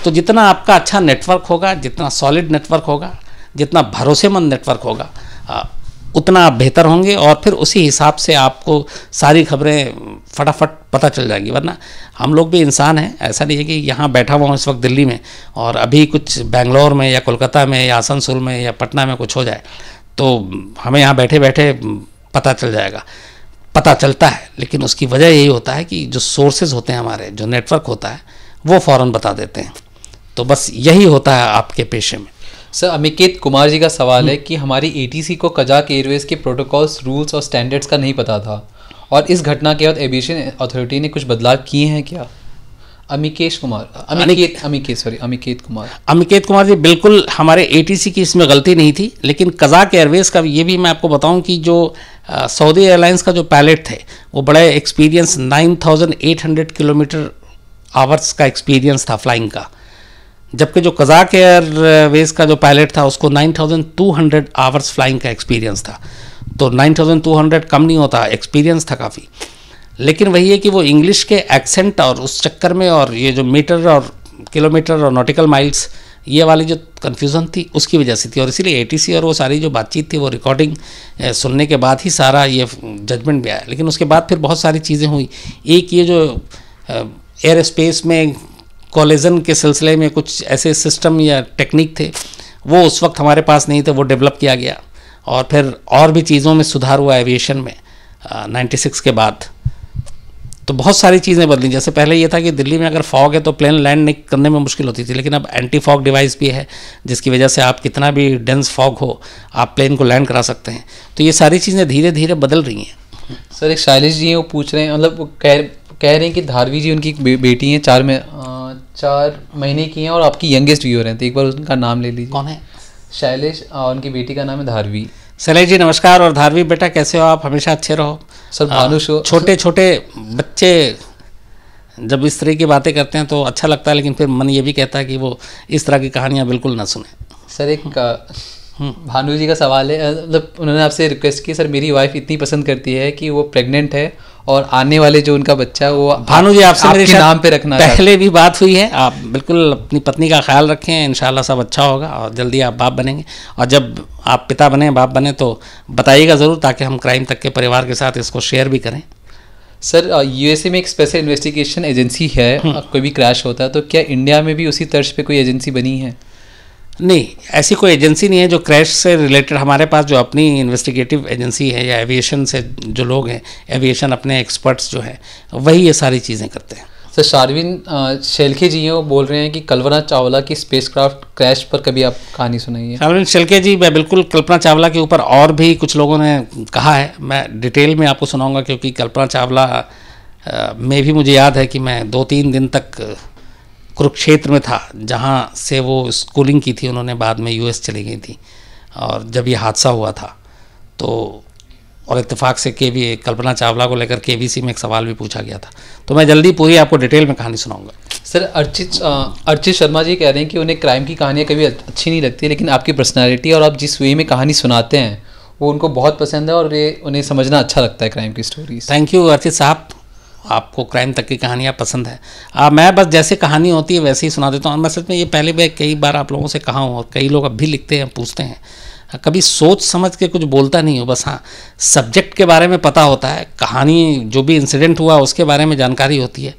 तो जितना आपका अच्छा नेटवर्क होगा जितना सॉलिड नेटवर्क होगा जितना भरोसेमंद नेटवर्क होगा उतना आप बेहतर होंगे और फिर उसी हिसाब से आपको सारी खबरें फटाफट पता चल जाएगी वरना हम लोग भी इंसान हैं ऐसा नहीं है कि यहाँ बैठा हुआ हूँ इस वक्त दिल्ली में और अभी कुछ बेंगलोर में या कोलकाता में या आसनसोल में या पटना में कुछ हो जाए तो हमें यहाँ बैठे बैठे पता चल जाएगा पता चलता है लेकिन उसकी वजह यही होता है कि जो सोर्सेज होते हैं हमारे जो नेटवर्क होता है वो फ़ौर बता देते हैं तो बस यही होता है आपके पेशे में सर अमिकेत कुमार जी का सवाल है हम्म। कि हमारी एटीसी को कजाक एयरवेज के प्रोटोकॉल्स रूल्स और स्टैंडर्ड्स का नहीं पता था और इस घटना के बाद एविएशन अथॉरिटी ने कुछ बदलाव किए हैं क्या अमिकेश कुमार अमिकेत अमिकेत सॉरी अमिकेत कुमार अमिकेत कुमार जी बिल्कुल हमारे एटीसी की इसमें गलती नहीं थी लेकिन कजाक एयरवेज का ये भी मैं आपको बताऊं कि जो सऊदी एयरलाइंस का जो पायलट थे वो बड़ा एक्सपीरियंस 9800 किलोमीटर आवर्स का एक्सपीरियंस था फ्लाइंग का जबकि जो कजाक एयरवेज का जो पायलट था उसको 9200 आवर्स फ्लाइंग का एक्सपीरियंस था तो 9200 कम नहीं होता एक्सपीरियंस था काफ़ी लेकिन वही है कि वो इंग्लिश के एक्सेंट और उस चक्कर में और ये जो मीटर और किलोमीटर और नॉटिकल माइल्स ये वाली जो कन्फ्यूज़न थी उसकी वजह से थी और इसीलिए ए और वो सारी जो बातचीत थी वो रिकॉर्डिंग सुनने के बाद ही सारा ये जजमेंट भी आया लेकिन उसके बाद फिर बहुत सारी चीज़ें हुई एक ये जो एयर स्पेस में कॉलेजन के सिलसिले में कुछ ऐसे सिस्टम या टेक्निक थे वो उस वक्त हमारे पास नहीं थे वो डेवलप किया गया और फिर और भी चीज़ों में सुधार हुआ एविएशन में नाइन्टी सिक्स के बाद तो बहुत सारी चीज़ें बदली जैसे पहले ये था कि दिल्ली में अगर फॉग है तो प्लेन लैंड करने में मुश्किल होती थी लेकिन अब एंटी फॉग डिवाइस भी है जिसकी वजह से आप कितना भी डेंस फॉग हो आप प्लेन को लैंड करा सकते हैं तो ये सारी चीज़ें धीरे धीरे बदल रही हैं सर एक शैलिश जी हैं वो पूछ रहे हैं मतलब वो कह कह रहे हैं कि धारवी जी उनकी बे, बेटी हैं चार में चार महीने की हैं और आपकी यंगेस्ट व्यूअर हैं तो एक बार उनका नाम ले लीजिए कौन है शैलेश उनकी बेटी का नाम है धारवी शैलेश जी नमस्कार और धारवी बेटा कैसे हो आप हमेशा अच्छे रहो सर मानुष हो छोटे छोटे बच्चे जब इस तरह की बातें करते हैं तो अच्छा लगता है लेकिन फिर मन ये भी कहता है कि वो इस तरह की कहानियाँ बिल्कुल ना सुने सर एक हम्म। भानु जी का सवाल है मतलब उन्होंने आपसे रिक्वेस्ट की सर मेरी वाइफ इतनी पसंद करती है कि वो प्रेग्नेंट है और आने वाले जो उनका बच्चा है वो भानु जी आपसे मेरे नाम पे रखना पहले भी बात हुई है आप बिल्कुल अपनी पत्नी का ख्याल रखें इन सब अच्छा होगा और जल्दी आप बाप बनेंगे और जब आप पिता बने बाप बने तो बताइएगा ज़रूर ताकि हम क्राइम तक के परिवार के साथ इसको शेयर भी करें सर यूएसए में एक स्पेशल इन्वेस्टिगेशन एजेंसी है हम्म। कोई भी क्रैश होता है तो क्या इंडिया में भी उसी तर्ज पे कोई एजेंसी बनी है नहीं ऐसी कोई एजेंसी नहीं है जो क्रैश से रिलेटेड हमारे पास जो अपनी इन्वेस्टिगेटिव एजेंसी है या एविएशन से जो लोग हैं एविएशन अपने एक्सपर्ट्स जो हैं वही ये सारी चीज़ें करते हैं सर शारविन शेलखे जी हैं वो बोल रहे हैं कि कल्पना चावला की स्पेसक्राफ्ट क्रैश पर कभी आप कहानी सुनाई है शारविन शेलखे जी मैं बिल्कुल कल्पना चावला के ऊपर और भी कुछ लोगों ने कहा है मैं डिटेल में आपको सुनाऊंगा क्योंकि कल्पना चावला में भी मुझे याद है कि मैं दो तीन दिन तक कुरुक्षेत्र में था जहाँ से वो स्कूलिंग की थी उन्होंने बाद में यूएस चली गई थी और जब ये हादसा हुआ था तो और इत्तेफाक से के भी कल्पना चावला को लेकर के बी सी में एक सवाल भी पूछा गया था तो मैं जल्दी पूरी आपको डिटेल में कहानी सुनाऊंगा सर अर्चित अर्चित शर्मा जी कह रहे हैं कि उन्हें क्राइम की कहानियाँ कभी अच्छी नहीं लगती लेकिन आपकी पर्सनैलिटी और आप जिस वे में कहानी सुनाते हैं वो उनको बहुत पसंद है और ये उन्हें समझना अच्छा लगता है क्राइम की स्टोरी थैंक यू अर्चित साहब आपको क्राइम तक की कहानियाँ पसंद है आ, मैं बस जैसे कहानी होती है वैसे ही सुना देता हूँ और मैं सच में ये पहले भी कई बार आप लोगों से कहा हूँ और कई लोग अब भी लिखते हैं पूछते हैं कभी सोच समझ के कुछ बोलता नहीं हो बस हाँ सब्जेक्ट के बारे में पता होता है कहानी जो भी इंसिडेंट हुआ उसके बारे में जानकारी होती है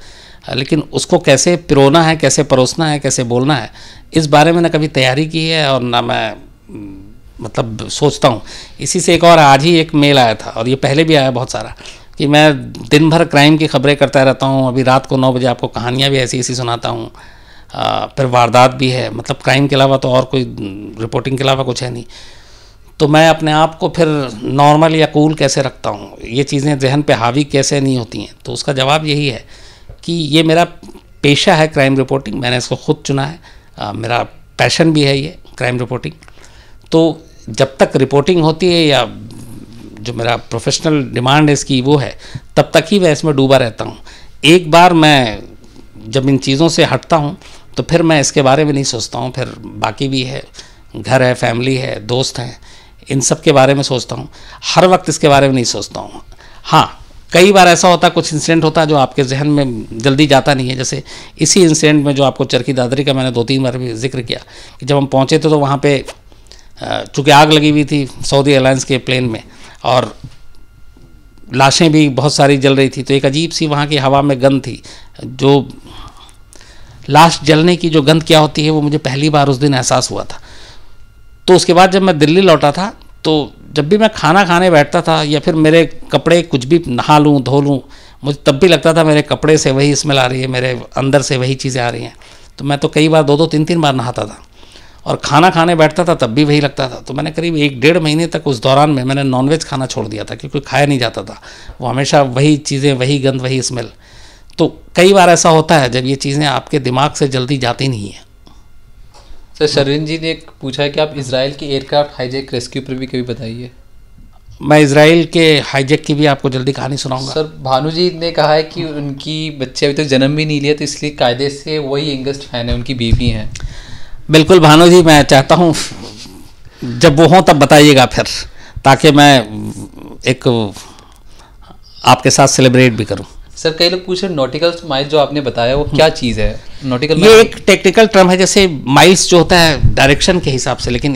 लेकिन उसको कैसे पिरोना है कैसे परोसना है कैसे बोलना है इस बारे में ना कभी तैयारी की है और ना मैं मतलब सोचता हूँ इसी से एक और आज ही एक मेल आया था और ये पहले भी आया बहुत सारा कि मैं दिन भर क्राइम की खबरें करता रहता हूँ अभी रात को नौ बजे आपको कहानियाँ भी ऐसी ऐसी सुनाता हूँ फिर वारदात भी है मतलब क्राइम के अलावा तो और कोई रिपोर्टिंग के अलावा कुछ है नहीं तो मैं अपने आप को फिर नॉर्मल या कूल कैसे रखता हूँ ये चीज़ें जहन पे हावी कैसे नहीं होती हैं तो उसका जवाब यही है कि ये मेरा पेशा है क्राइम रिपोर्टिंग मैंने इसको खुद चुना है आ, मेरा पैशन भी है ये क्राइम रिपोर्टिंग तो जब तक रिपोर्टिंग होती है या जो मेरा प्रोफेशनल डिमांड है इसकी वो है तब तक ही मैं इसमें डूबा रहता हूँ एक बार मैं जब इन चीज़ों से हटता हूँ तो फिर मैं इसके बारे में नहीं सोचता हूँ फिर बाकी भी है घर है फैमिली है दोस्त हैं इन सब के बारे में सोचता हूँ हर वक्त इसके बारे में नहीं सोचता हूँ हाँ कई बार ऐसा होता है कुछ इंसिडेंट होता है जो आपके जहन में जल्दी जाता नहीं है जैसे इसी इंसिडेंट में जो आपको चरखी दादरी का मैंने दो तीन बार भी जिक्र किया कि जब हम पहुँचे थे तो वहाँ पर चूँकि आग लगी हुई थी सऊदी एयरलाइंस के प्लेन में और लाशें भी बहुत सारी जल रही थी तो एक अजीब सी वहाँ की हवा में गंध थी जो लाश जलने की जो गंध क्या होती है वो मुझे पहली बार उस दिन एहसास हुआ था तो उसके बाद जब मैं दिल्ली लौटा था तो जब भी मैं खाना खाने बैठता था या फिर मेरे कपड़े कुछ भी नहा लूँ धो लूँ मुझे तब भी लगता था मेरे कपड़े से वही स्मेल आ रही है मेरे अंदर से वही चीज़ें आ रही हैं तो मैं तो कई बार दो दो तीन तीन बार नहाता था और खाना खाने बैठता था तब भी वही लगता था तो मैंने करीब एक डेढ़ महीने तक उस दौरान में मैंने नॉनवेज खाना छोड़ दिया था क्योंकि खाया नहीं जाता था वो हमेशा वही चीज़ें वही गंद वही स्मेल तो कई बार ऐसा होता है जब ये चीज़ें आपके दिमाग से जल्दी जाती नहीं हैं सर शरविन जी ने पूछा है कि आप इसराइल के एयरक्राफ्ट हाईजेक रेस्क्यू पर भी कभी बताइए मैं इसराइल के हाईजेक की भी आपको जल्दी कहानी सुनाऊंगा सर भानु जी ने कहा है कि उनकी बच्चे अभी तक तो जन्म भी नहीं लिया तो इसलिए कायदे से वही यंगेस्ट फैन है उनकी बीवी हैं बिल्कुल भानु जी मैं चाहता हूँ जब वो हों तब बताइएगा फिर ताकि मैं एक आपके साथ सेलिब्रेट भी करूँ सर कई लोग पूछ रहे नॉटिकल माइल्स जो आपने बताया वो क्या चीज़ है नॉटिकल ये एक टेक्निकल टर्म है जैसे माइल्स जो होता है डायरेक्शन के हिसाब से लेकिन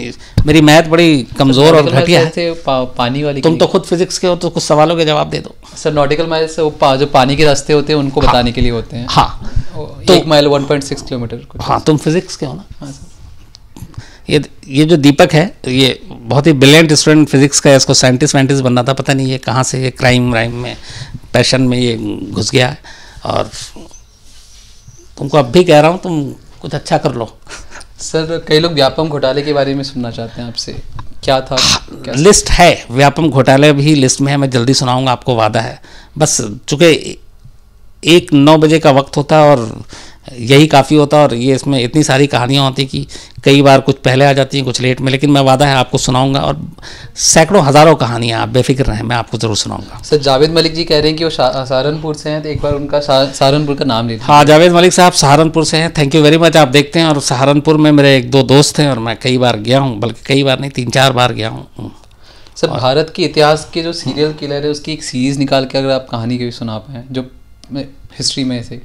मेरी मैथ बड़ी तो कमज़ोर और घटिया है पा, पानी वाली तुम तो खुद फिजिक्स के हो तो कुछ सवालों के जवाब दे दो सर नॉटिकल माइल्स वो पा, जो पानी के रास्ते होते हैं उनको हाँ। बताने के लिए होते हैं हाँ तो माइल वन किलोमीटर हाँ तुम फिजिक्स के हो ना हाँ सर ये ये जो दीपक है ये बहुत ही ब्रिलियंट स्टूडेंट फिजिक्स का है इसको साइंटिस्ट वाइंटिस्ट बनना था पता नहीं ये कहाँ से ये क्राइम व्राइम में पैशन में ये घुस गया और तुमको अब भी कह रहा हूँ तुम कुछ अच्छा कर लो सर कई लोग व्यापम घोटाले के बारे में सुनना चाहते हैं आपसे क्या था हाँ, क्या लिस्ट है व्यापम घोटाले भी लिस्ट में है मैं जल्दी सुनाऊंगा आपको वादा है बस चूँकि एक नौ बजे का वक्त होता है और यही काफ़ी होता और ये इसमें इतनी सारी कहानियाँ होती कि कई बार कुछ पहले आ जाती हैं कुछ लेट में लेकिन मैं वादा है आपको सुनाऊंगा और सैकड़ों हज़ारों कहानियाँ आप बेफिक्र रहें मैं आपको ज़रूर सुनाऊंगा सर जावेद मलिक जी कह रहे हैं कि वो सहारनपुर से हैं तो एक बार उनका सहारनपुर का नाम लीजिए हाँ जावेद मलिक साहब सहारनपुर से हैं थैंक यू वेरी मच आप देखते हैं और सहारनपुर में मेरे एक दो दोस्त हैं और मैं कई बार गया हूँ बल्कि कई बार नहीं तीन चार बार गया हूँ सर भारत के इतिहास के जो सीरियल किलर है उसकी एक सीरीज़ निकाल के अगर आप कहानी की भी सुना पाएँ जो हिस्ट्री में से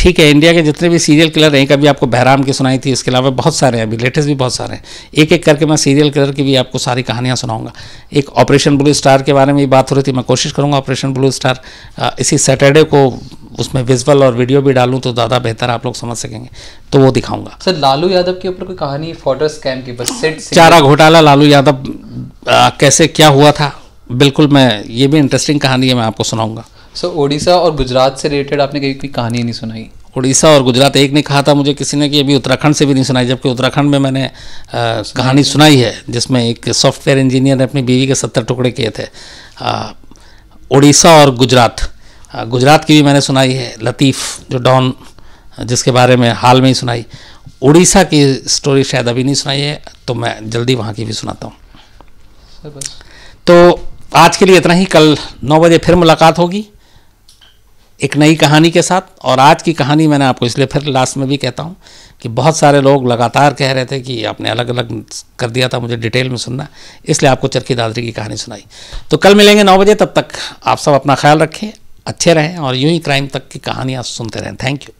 ठीक है इंडिया के जितने भी सीरियल किलर हैं कभी आपको बहराम की सुनाई थी इसके अलावा बहुत सारे हैं अभी लेटेस्ट भी बहुत सारे हैं एक एक करके मैं सीरियल किलर की भी आपको सारी कहानियाँ सुनाऊंगा एक ऑपरेशन ब्लू स्टार के बारे में भी बात हो रही थी मैं कोशिश करूँगा ऑपरेशन ब्लू स्टार इसी सैटरडे को उसमें विजुअल और वीडियो भी डालूँ तो ज़्यादा बेहतर आप लोग समझ सकेंगे तो वो दिखाऊंगा सर लालू यादव के ऊपर कोई कहानी फॉर्डर स्कैम की बस चारा घोटाला लालू यादव कैसे क्या हुआ था बिल्कुल मैं ये भी इंटरेस्टिंग कहानी है मैं आपको सुनाऊँगा सो so, ओडिशा और गुजरात से रिलेटेड आपने कभी कोई कहानी नहीं सुनाई उड़ीसा और गुजरात एक ने कहा था मुझे किसी ने कि अभी उत्तराखंड से भी नहीं सुनाई जबकि उत्तराखंड में मैंने आ, कहानी सुनाई है जिसमें एक सॉफ्टवेयर इंजीनियर ने अपनी बीवी के सत्तर टुकड़े किए थे उड़ीसा और गुजरात गुजरात की भी मैंने सुनाई है लतीफ़ जो डॉन जिसके बारे में हाल में ही सुनाई उड़ीसा की स्टोरी शायद अभी नहीं सुनाई है तो मैं जल्दी वहाँ की भी सुनाता हूँ तो आज के लिए इतना ही कल नौ बजे फिर मुलाकात होगी एक नई कहानी के साथ और आज की कहानी मैंने आपको इसलिए फिर लास्ट में भी कहता हूँ कि बहुत सारे लोग लगातार कह रहे थे कि आपने अलग अलग कर दिया था मुझे डिटेल में सुनना इसलिए आपको चरखी दादरी की कहानी सुनाई तो कल मिलेंगे नौ बजे तब तक आप सब अपना ख्याल रखें अच्छे रहें और यूं ही क्राइम तक की कहानियाँ सुनते रहें थैंक यू